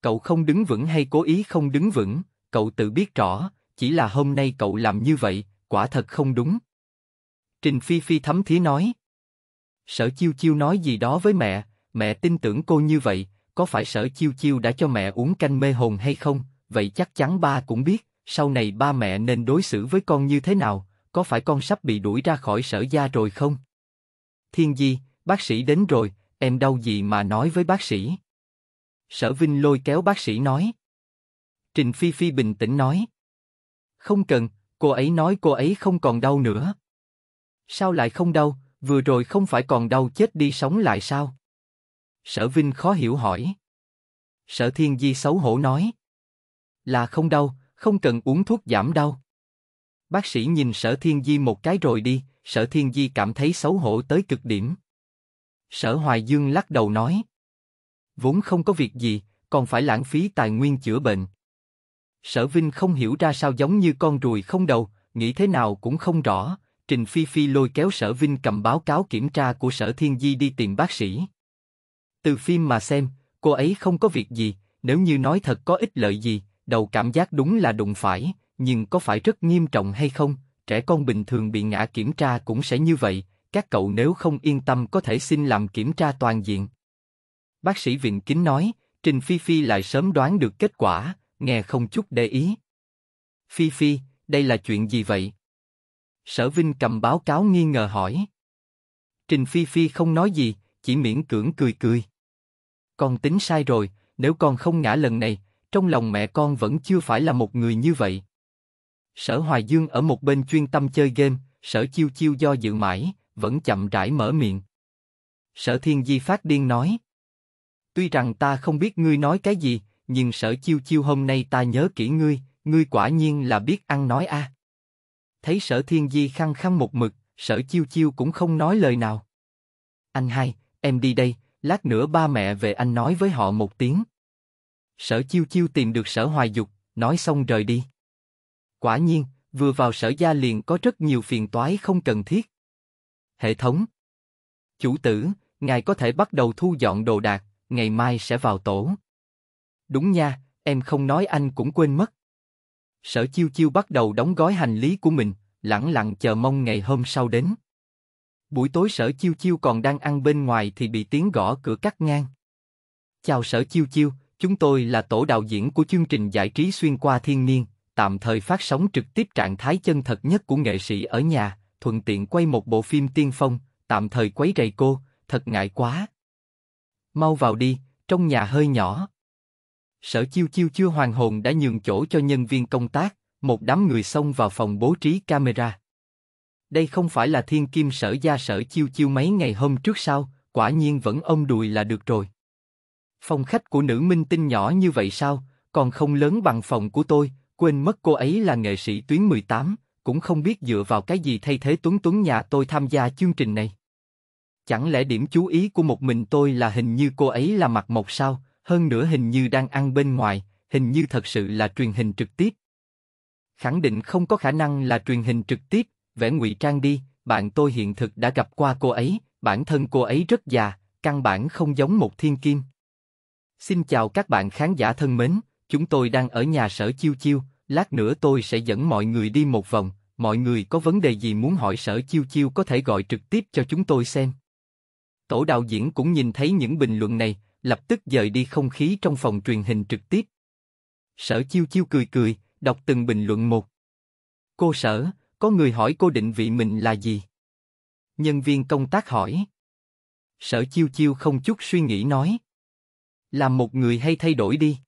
Cậu không đứng vững hay cố ý không đứng vững, cậu tự biết rõ, chỉ là hôm nay cậu làm như vậy, quả thật không đúng. Trình Phi Phi thấm thía nói. Sở Chiêu Chiêu nói gì đó với mẹ, mẹ tin tưởng cô như vậy, có phải Sở Chiêu Chiêu đã cho mẹ uống canh mê hồn hay không? Vậy chắc chắn ba cũng biết, sau này ba mẹ nên đối xử với con như thế nào, có phải con sắp bị đuổi ra khỏi sở gia rồi không? Thiên Di, bác sĩ đến rồi, Em đau gì mà nói với bác sĩ? Sở Vinh lôi kéo bác sĩ nói. Trình Phi Phi bình tĩnh nói. Không cần, cô ấy nói cô ấy không còn đau nữa. Sao lại không đau, vừa rồi không phải còn đau chết đi sống lại sao? Sở Vinh khó hiểu hỏi. Sở Thiên Di xấu hổ nói. Là không đau, không cần uống thuốc giảm đau. Bác sĩ nhìn Sở Thiên Di một cái rồi đi, Sở Thiên Di cảm thấy xấu hổ tới cực điểm. Sở Hoài Dương lắc đầu nói. Vốn không có việc gì, còn phải lãng phí tài nguyên chữa bệnh. Sở Vinh không hiểu ra sao giống như con ruồi không đầu, nghĩ thế nào cũng không rõ. Trình Phi Phi lôi kéo Sở Vinh cầm báo cáo kiểm tra của Sở Thiên Di đi tìm bác sĩ. Từ phim mà xem, cô ấy không có việc gì, nếu như nói thật có ích lợi gì, đầu cảm giác đúng là đụng phải, nhưng có phải rất nghiêm trọng hay không? Trẻ con bình thường bị ngã kiểm tra cũng sẽ như vậy, các cậu nếu không yên tâm có thể xin làm kiểm tra toàn diện. Bác sĩ Viện Kính nói, Trình Phi Phi lại sớm đoán được kết quả, nghe không chút để ý. Phi Phi, đây là chuyện gì vậy? Sở Vinh cầm báo cáo nghi ngờ hỏi. Trình Phi Phi không nói gì, chỉ miễn cưỡng cười cười. Con tính sai rồi, nếu con không ngã lần này, trong lòng mẹ con vẫn chưa phải là một người như vậy. Sở Hoài Dương ở một bên chuyên tâm chơi game, sở chiêu chiêu do dự mãi, vẫn chậm rãi mở miệng. Sở Thiên Di phát điên nói. Tuy rằng ta không biết ngươi nói cái gì, nhưng sở chiêu chiêu hôm nay ta nhớ kỹ ngươi, ngươi quả nhiên là biết ăn nói a. À. Thấy sở thiên di khăng khăng một mực, sở chiêu chiêu cũng không nói lời nào. Anh hai, em đi đây, lát nữa ba mẹ về anh nói với họ một tiếng. Sở chiêu chiêu tìm được sở hoài dục, nói xong rời đi. Quả nhiên, vừa vào sở gia liền có rất nhiều phiền toái không cần thiết. Hệ thống. Chủ tử, ngài có thể bắt đầu thu dọn đồ đạc, ngày mai sẽ vào tổ. Đúng nha, em không nói anh cũng quên mất. Sở chiêu chiêu bắt đầu đóng gói hành lý của mình, lẳng lặng chờ mong ngày hôm sau đến. Buổi tối sở chiêu chiêu còn đang ăn bên ngoài thì bị tiếng gõ cửa cắt ngang. Chào sở chiêu chiêu, chúng tôi là tổ đạo diễn của chương trình giải trí xuyên qua thiên niên, tạm thời phát sóng trực tiếp trạng thái chân thật nhất của nghệ sĩ ở nhà, thuận tiện quay một bộ phim tiên phong, tạm thời quấy rầy cô, thật ngại quá. Mau vào đi, trong nhà hơi nhỏ. Sở chiêu chiêu chưa hoàn hồn đã nhường chỗ cho nhân viên công tác, một đám người xông vào phòng bố trí camera. Đây không phải là thiên kim sở gia sở chiêu chiêu mấy ngày hôm trước sao, quả nhiên vẫn ông đùi là được rồi. Phòng khách của nữ minh tinh nhỏ như vậy sao, còn không lớn bằng phòng của tôi, quên mất cô ấy là nghệ sĩ tuyến 18, cũng không biết dựa vào cái gì thay thế Tuấn Tuấn nhà tôi tham gia chương trình này. Chẳng lẽ điểm chú ý của một mình tôi là hình như cô ấy là mặt mộc sao, hơn nữa hình như đang ăn bên ngoài, hình như thật sự là truyền hình trực tiếp. Khẳng định không có khả năng là truyền hình trực tiếp, vẽ ngụy trang đi, bạn tôi hiện thực đã gặp qua cô ấy, bản thân cô ấy rất già, căn bản không giống một thiên kim. Xin chào các bạn khán giả thân mến, chúng tôi đang ở nhà sở chiêu chiêu, lát nữa tôi sẽ dẫn mọi người đi một vòng, mọi người có vấn đề gì muốn hỏi sở chiêu chiêu có thể gọi trực tiếp cho chúng tôi xem. Tổ đạo diễn cũng nhìn thấy những bình luận này, lập tức dời đi không khí trong phòng truyền hình trực tiếp. Sở chiêu chiêu cười cười, đọc từng bình luận một. Cô sở, có người hỏi cô định vị mình là gì? Nhân viên công tác hỏi. Sở chiêu chiêu không chút suy nghĩ nói. Làm một người hay thay đổi đi.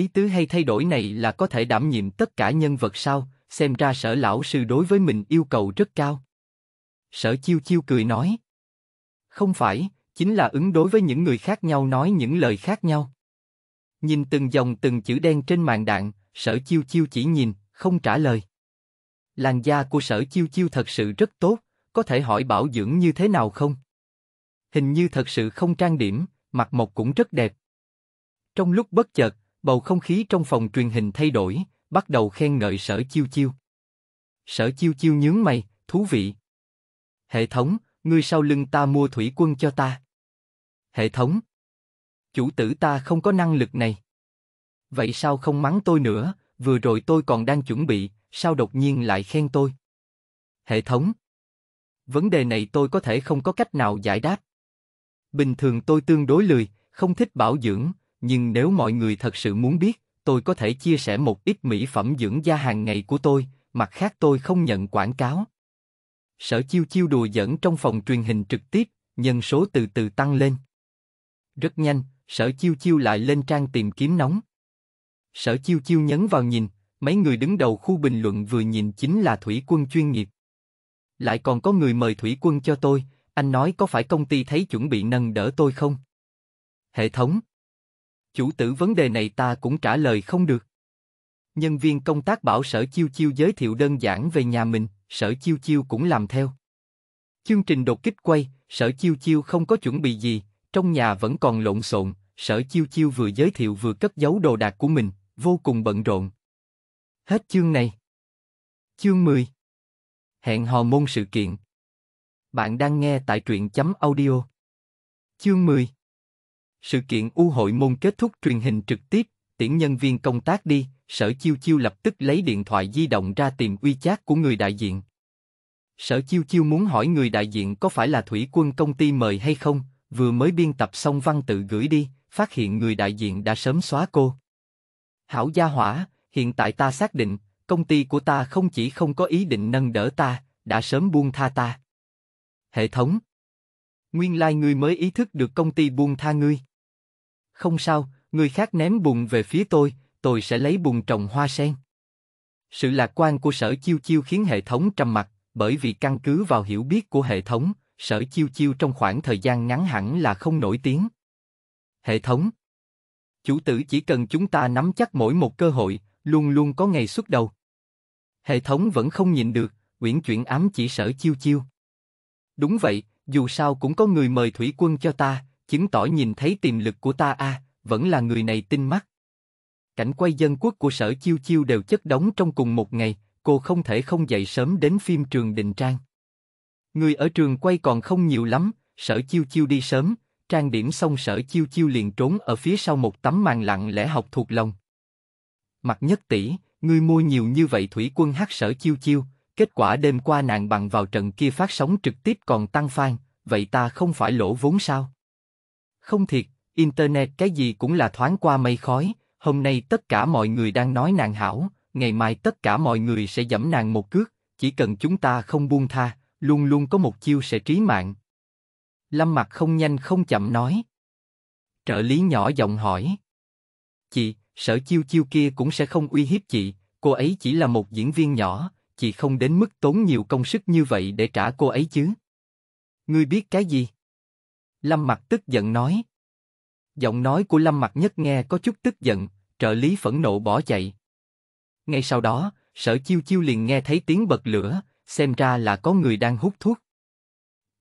Ý tứ hay thay đổi này là có thể đảm nhiệm tất cả nhân vật sao, xem ra sở lão sư đối với mình yêu cầu rất cao. Sở chiêu chiêu cười nói. Không phải, chính là ứng đối với những người khác nhau nói những lời khác nhau. Nhìn từng dòng từng chữ đen trên màn đạn, sở chiêu chiêu chỉ nhìn, không trả lời. Làn da của sở chiêu chiêu thật sự rất tốt, có thể hỏi bảo dưỡng như thế nào không? Hình như thật sự không trang điểm, mặt mộc cũng rất đẹp. Trong lúc bất chợt, bầu không khí trong phòng truyền hình thay đổi, bắt đầu khen ngợi sở chiêu chiêu. Sở chiêu chiêu nhướng mày, thú vị. Hệ thống, ngươi sau lưng ta mua thủy quân cho ta. Hệ thống, chủ tử ta không có năng lực này. Vậy sao không mắng tôi nữa, vừa rồi tôi còn đang chuẩn bị, sao đột nhiên lại khen tôi? Hệ thống, vấn đề này tôi có thể không có cách nào giải đáp. Bình thường tôi tương đối lười, không thích bảo dưỡng, nhưng nếu mọi người thật sự muốn biết, tôi có thể chia sẻ một ít mỹ phẩm dưỡng da hàng ngày của tôi, mặt khác tôi không nhận quảng cáo. Sở chiêu chiêu đùa giỡn trong phòng truyền hình trực tiếp, nhân số từ từ tăng lên. Rất nhanh, sở chiêu chiêu lại lên trang tìm kiếm nóng. Sở chiêu chiêu nhấn vào nhìn, mấy người đứng đầu khu bình luận vừa nhìn chính là thủy quân chuyên nghiệp. Lại còn có người mời thủy quân cho tôi, anh nói có phải công ty thấy chuẩn bị nâng đỡ tôi không? Hệ thống, Chủ tử vấn đề này ta cũng trả lời không được. Nhân viên công tác bảo sở chiêu chiêu giới thiệu đơn giản về nhà mình, sở chiêu chiêu cũng làm theo. Chương trình đột kích quay, sở chiêu chiêu không có chuẩn bị gì, trong nhà vẫn còn lộn xộn, sở chiêu chiêu vừa giới thiệu vừa cất giấu đồ đạc của mình, vô cùng bận rộn. Hết chương này. Chương 10 Hẹn hò môn sự kiện Bạn đang nghe tại truyện chấm audio Chương 10 sự kiện U hội môn kết thúc truyền hình trực tiếp, tiễn nhân viên công tác đi, sở chiêu chiêu lập tức lấy điện thoại di động ra tìm uy chát của người đại diện. Sở chiêu chiêu muốn hỏi người đại diện có phải là thủy quân công ty mời hay không, vừa mới biên tập xong văn tự gửi đi, phát hiện người đại diện đã sớm xóa cô. Hảo gia hỏa, hiện tại ta xác định, công ty của ta không chỉ không có ý định nâng đỡ ta, đã sớm buông tha ta. Hệ thống Nguyên lai like ngươi mới ý thức được công ty buông tha ngươi. Không sao, người khác ném bùn về phía tôi, tôi sẽ lấy bùn trồng hoa sen. Sự lạc quan của sở chiêu chiêu khiến hệ thống trầm mặt, bởi vì căn cứ vào hiểu biết của hệ thống, sở chiêu chiêu trong khoảng thời gian ngắn hẳn là không nổi tiếng. Hệ thống Chủ tử chỉ cần chúng ta nắm chắc mỗi một cơ hội, luôn luôn có ngày xuất đầu. Hệ thống vẫn không nhìn được, uyển chuyển ám chỉ sở chiêu chiêu. Đúng vậy, dù sao cũng có người mời thủy quân cho ta, chứng tỏ nhìn thấy tiềm lực của ta a, vẫn là người này tinh mắt. Cảnh quay dân quốc của sở chiêu chiêu đều chất đóng trong cùng một ngày, cô không thể không dậy sớm đến phim trường Đình Trang. Người ở trường quay còn không nhiều lắm, sở chiêu chiêu đi sớm, trang điểm xong sở chiêu chiêu liền trốn ở phía sau một tấm màn lặng lẽ học thuộc lòng. Mặt nhất tỷ, ngươi mua nhiều như vậy thủy quân hát sở chiêu chiêu, kết quả đêm qua nàng bằng vào trận kia phát sóng trực tiếp còn tăng phan vậy ta không phải lỗ vốn sao? Không thiệt, Internet cái gì cũng là thoáng qua mây khói, hôm nay tất cả mọi người đang nói nàng hảo, ngày mai tất cả mọi người sẽ dẫm nàng một cước, chỉ cần chúng ta không buông tha, luôn luôn có một chiêu sẽ trí mạng. Lâm mặt không nhanh không chậm nói. Trợ lý nhỏ giọng hỏi. Chị, sở chiêu chiêu kia cũng sẽ không uy hiếp chị, cô ấy chỉ là một diễn viên nhỏ, chị không đến mức tốn nhiều công sức như vậy để trả cô ấy chứ. Ngươi biết cái gì? Lâm Mặc tức giận nói. Giọng nói của Lâm Mặc nhất nghe có chút tức giận, trợ lý phẫn nộ bỏ chạy. Ngay sau đó, sở chiêu chiêu liền nghe thấy tiếng bật lửa, xem ra là có người đang hút thuốc.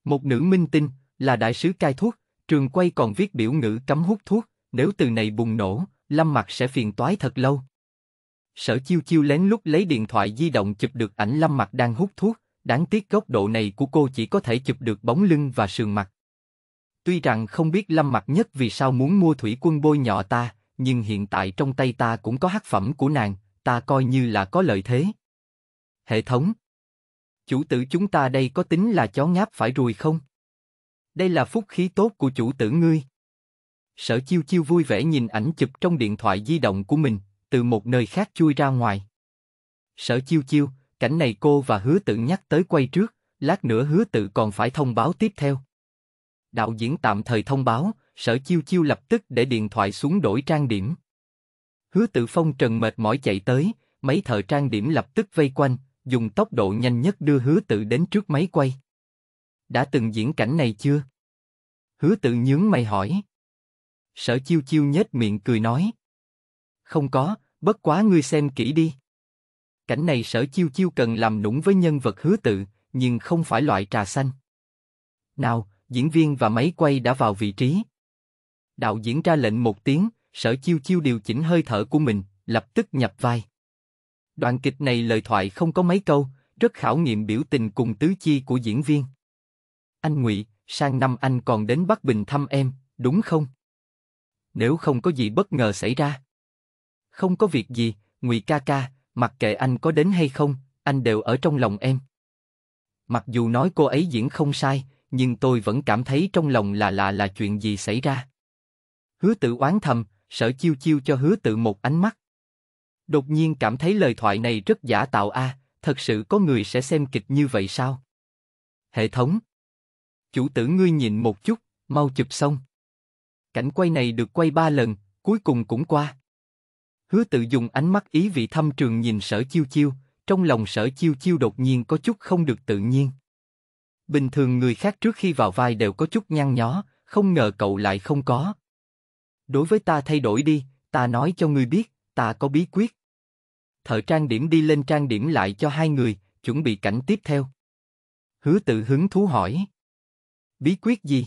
Một nữ minh tinh, là đại sứ cai thuốc, trường quay còn viết biểu ngữ cấm hút thuốc, nếu từ này bùng nổ, Lâm Mặc sẽ phiền toái thật lâu. Sở Chiêu Chiêu lén lúc lấy điện thoại di động chụp được ảnh Lâm Mặc đang hút thuốc, đáng tiếc góc độ này của cô chỉ có thể chụp được bóng lưng và sườn mặt. Tuy rằng không biết Lâm Mặt Nhất vì sao muốn mua thủy quân bôi nhỏ ta, nhưng hiện tại trong tay ta cũng có hắc phẩm của nàng, ta coi như là có lợi thế. Hệ thống Chủ tử chúng ta đây có tính là chó ngáp phải ruồi không? Đây là phúc khí tốt của chủ tử ngươi. Sở chiêu chiêu vui vẻ nhìn ảnh chụp trong điện thoại di động của mình, từ một nơi khác chui ra ngoài. Sở chiêu chiêu, cảnh này cô và hứa tự nhắc tới quay trước, lát nữa hứa tự còn phải thông báo tiếp theo. Đạo diễn tạm thời thông báo, sở chiêu chiêu lập tức để điện thoại xuống đổi trang điểm. Hứa tự phong trần mệt mỏi chạy tới, mấy thợ trang điểm lập tức vây quanh, dùng tốc độ nhanh nhất đưa hứa tự đến trước máy quay. Đã từng diễn cảnh này chưa? Hứa tự nhướng mày hỏi. Sở chiêu chiêu nhếch miệng cười nói. Không có, bất quá ngươi xem kỹ đi. Cảnh này sở chiêu chiêu cần làm nũng với nhân vật hứa tự, nhưng không phải loại trà xanh. Nào, diễn viên và máy quay đã vào vị trí. Đạo diễn ra lệnh một tiếng, sở chiêu chiêu điều chỉnh hơi thở của mình, lập tức nhập vai. Đoạn kịch này lời thoại không có mấy câu, rất khảo nghiệm biểu tình cùng tứ chi của diễn viên. Anh Ngụy, sang năm anh còn đến Bắc Bình thăm em, đúng không? Nếu không có gì bất ngờ xảy ra. Không có việc gì, Ngụy ca ca, mặc kệ anh có đến hay không, anh đều ở trong lòng em. Mặc dù nói cô ấy diễn không sai, nhưng tôi vẫn cảm thấy trong lòng là là là chuyện gì xảy ra. Hứa tự oán thầm, sở chiêu chiêu cho hứa tự một ánh mắt. Đột nhiên cảm thấy lời thoại này rất giả tạo a, thật sự có người sẽ xem kịch như vậy sao? Hệ thống. Chủ tử ngươi nhìn một chút, mau chụp xong. Cảnh quay này được quay ba lần, cuối cùng cũng qua. Hứa tự dùng ánh mắt ý vị thăm trường nhìn sở chiêu chiêu, trong lòng sở chiêu chiêu đột nhiên có chút không được tự nhiên. Bình thường người khác trước khi vào vai đều có chút nhăn nhó, không ngờ cậu lại không có. Đối với ta thay đổi đi, ta nói cho ngươi biết, ta có bí quyết. Thợ trang điểm đi lên trang điểm lại cho hai người, chuẩn bị cảnh tiếp theo. Hứa tự hứng thú hỏi. Bí quyết gì?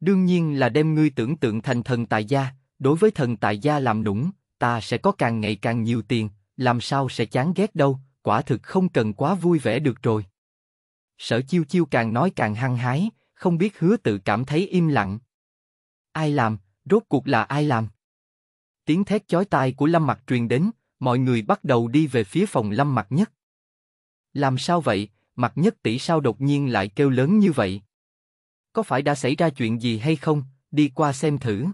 Đương nhiên là đem ngươi tưởng tượng thành thần tài gia, đối với thần tài gia làm nũng, ta sẽ có càng ngày càng nhiều tiền, làm sao sẽ chán ghét đâu, quả thực không cần quá vui vẻ được rồi. Sở Chiêu Chiêu càng nói càng hăng hái, không biết Hứa Tự cảm thấy im lặng. Ai làm? Rốt cuộc là ai làm? Tiếng thét chói tai của Lâm Mặc truyền đến, mọi người bắt đầu đi về phía phòng Lâm Mặc Nhất. Làm sao vậy? Mặc Nhất tỷ sao đột nhiên lại kêu lớn như vậy? Có phải đã xảy ra chuyện gì hay không? Đi qua xem thử.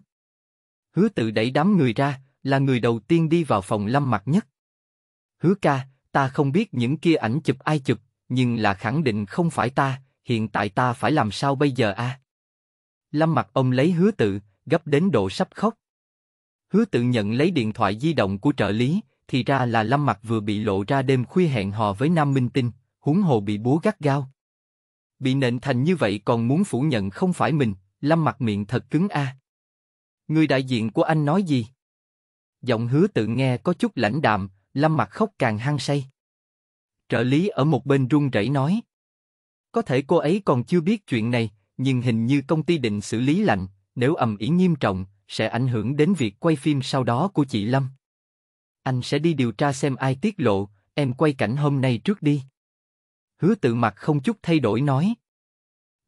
Hứa Tự đẩy đám người ra, là người đầu tiên đi vào phòng Lâm Mặc Nhất. Hứa ca, ta không biết những kia ảnh chụp ai chụp, nhưng là khẳng định không phải ta, hiện tại ta phải làm sao bây giờ a? Lâm mặt ông lấy hứa tự, gấp đến độ sắp khóc. Hứa tự nhận lấy điện thoại di động của trợ lý, thì ra là Lâm mặt vừa bị lộ ra đêm khuya hẹn hò với Nam Minh Tinh, huống hồ bị búa gắt gao. Bị nện thành như vậy còn muốn phủ nhận không phải mình, Lâm mặt miệng thật cứng a. Người đại diện của anh nói gì? Giọng hứa tự nghe có chút lãnh đạm, Lâm mặt khóc càng hăng say. Trợ lý ở một bên run rẩy nói. Có thể cô ấy còn chưa biết chuyện này, nhưng hình như công ty định xử lý lạnh, nếu ầm ĩ nghiêm trọng, sẽ ảnh hưởng đến việc quay phim sau đó của chị Lâm. Anh sẽ đi điều tra xem ai tiết lộ, em quay cảnh hôm nay trước đi. Hứa tự mặt không chút thay đổi nói.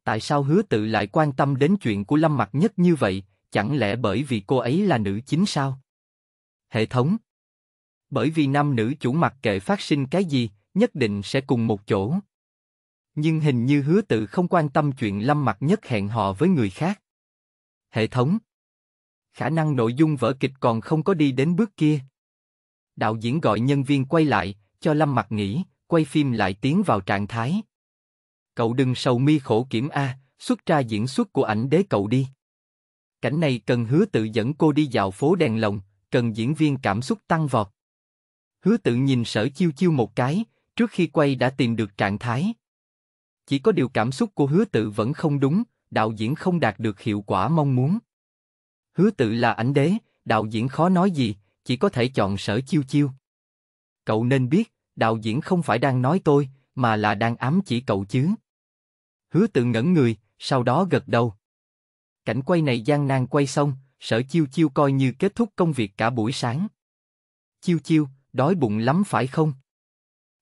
Tại sao hứa tự lại quan tâm đến chuyện của Lâm mặt nhất như vậy, chẳng lẽ bởi vì cô ấy là nữ chính sao? Hệ thống Bởi vì nam nữ chủ mặt kệ phát sinh cái gì, nhất định sẽ cùng một chỗ. Nhưng hình như hứa tự không quan tâm chuyện lâm mặt nhất hẹn hò với người khác. Hệ thống Khả năng nội dung vở kịch còn không có đi đến bước kia. Đạo diễn gọi nhân viên quay lại, cho lâm mặt nghỉ, quay phim lại tiến vào trạng thái. Cậu đừng sầu mi khổ kiểm A, xuất ra diễn xuất của ảnh đế cậu đi. Cảnh này cần hứa tự dẫn cô đi dạo phố đèn lồng, cần diễn viên cảm xúc tăng vọt. Hứa tự nhìn sở chiêu chiêu một cái, Trước khi quay đã tìm được trạng thái. Chỉ có điều cảm xúc của hứa tự vẫn không đúng, đạo diễn không đạt được hiệu quả mong muốn. Hứa tự là ảnh đế, đạo diễn khó nói gì, chỉ có thể chọn sở chiêu chiêu. Cậu nên biết, đạo diễn không phải đang nói tôi, mà là đang ám chỉ cậu chứ. Hứa tự ngẩn người, sau đó gật đầu. Cảnh quay này gian nan quay xong, sở chiêu chiêu coi như kết thúc công việc cả buổi sáng. Chiêu chiêu, đói bụng lắm phải không?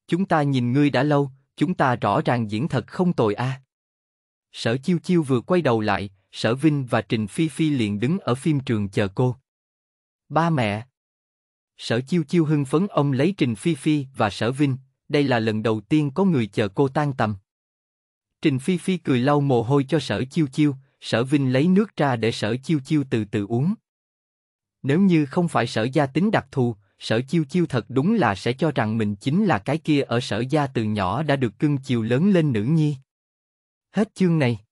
chúng ta nhìn ngươi đã lâu, chúng ta rõ ràng diễn thật không tồi a. À. Sở Chiêu Chiêu vừa quay đầu lại, Sở Vinh và Trình Phi Phi liền đứng ở phim trường chờ cô. Ba mẹ. Sở Chiêu Chiêu hưng phấn ông lấy Trình Phi Phi và Sở Vinh, đây là lần đầu tiên có người chờ cô tan tầm. Trình Phi Phi cười lau mồ hôi cho Sở Chiêu Chiêu, Sở Vinh lấy nước ra để Sở Chiêu Chiêu từ từ uống. Nếu như không phải Sở gia tính đặc thù, sở chiêu chiêu thật đúng là sẽ cho rằng mình chính là cái kia ở sở gia từ nhỏ đã được cưng chiều lớn lên nữ nhi. Hết chương này.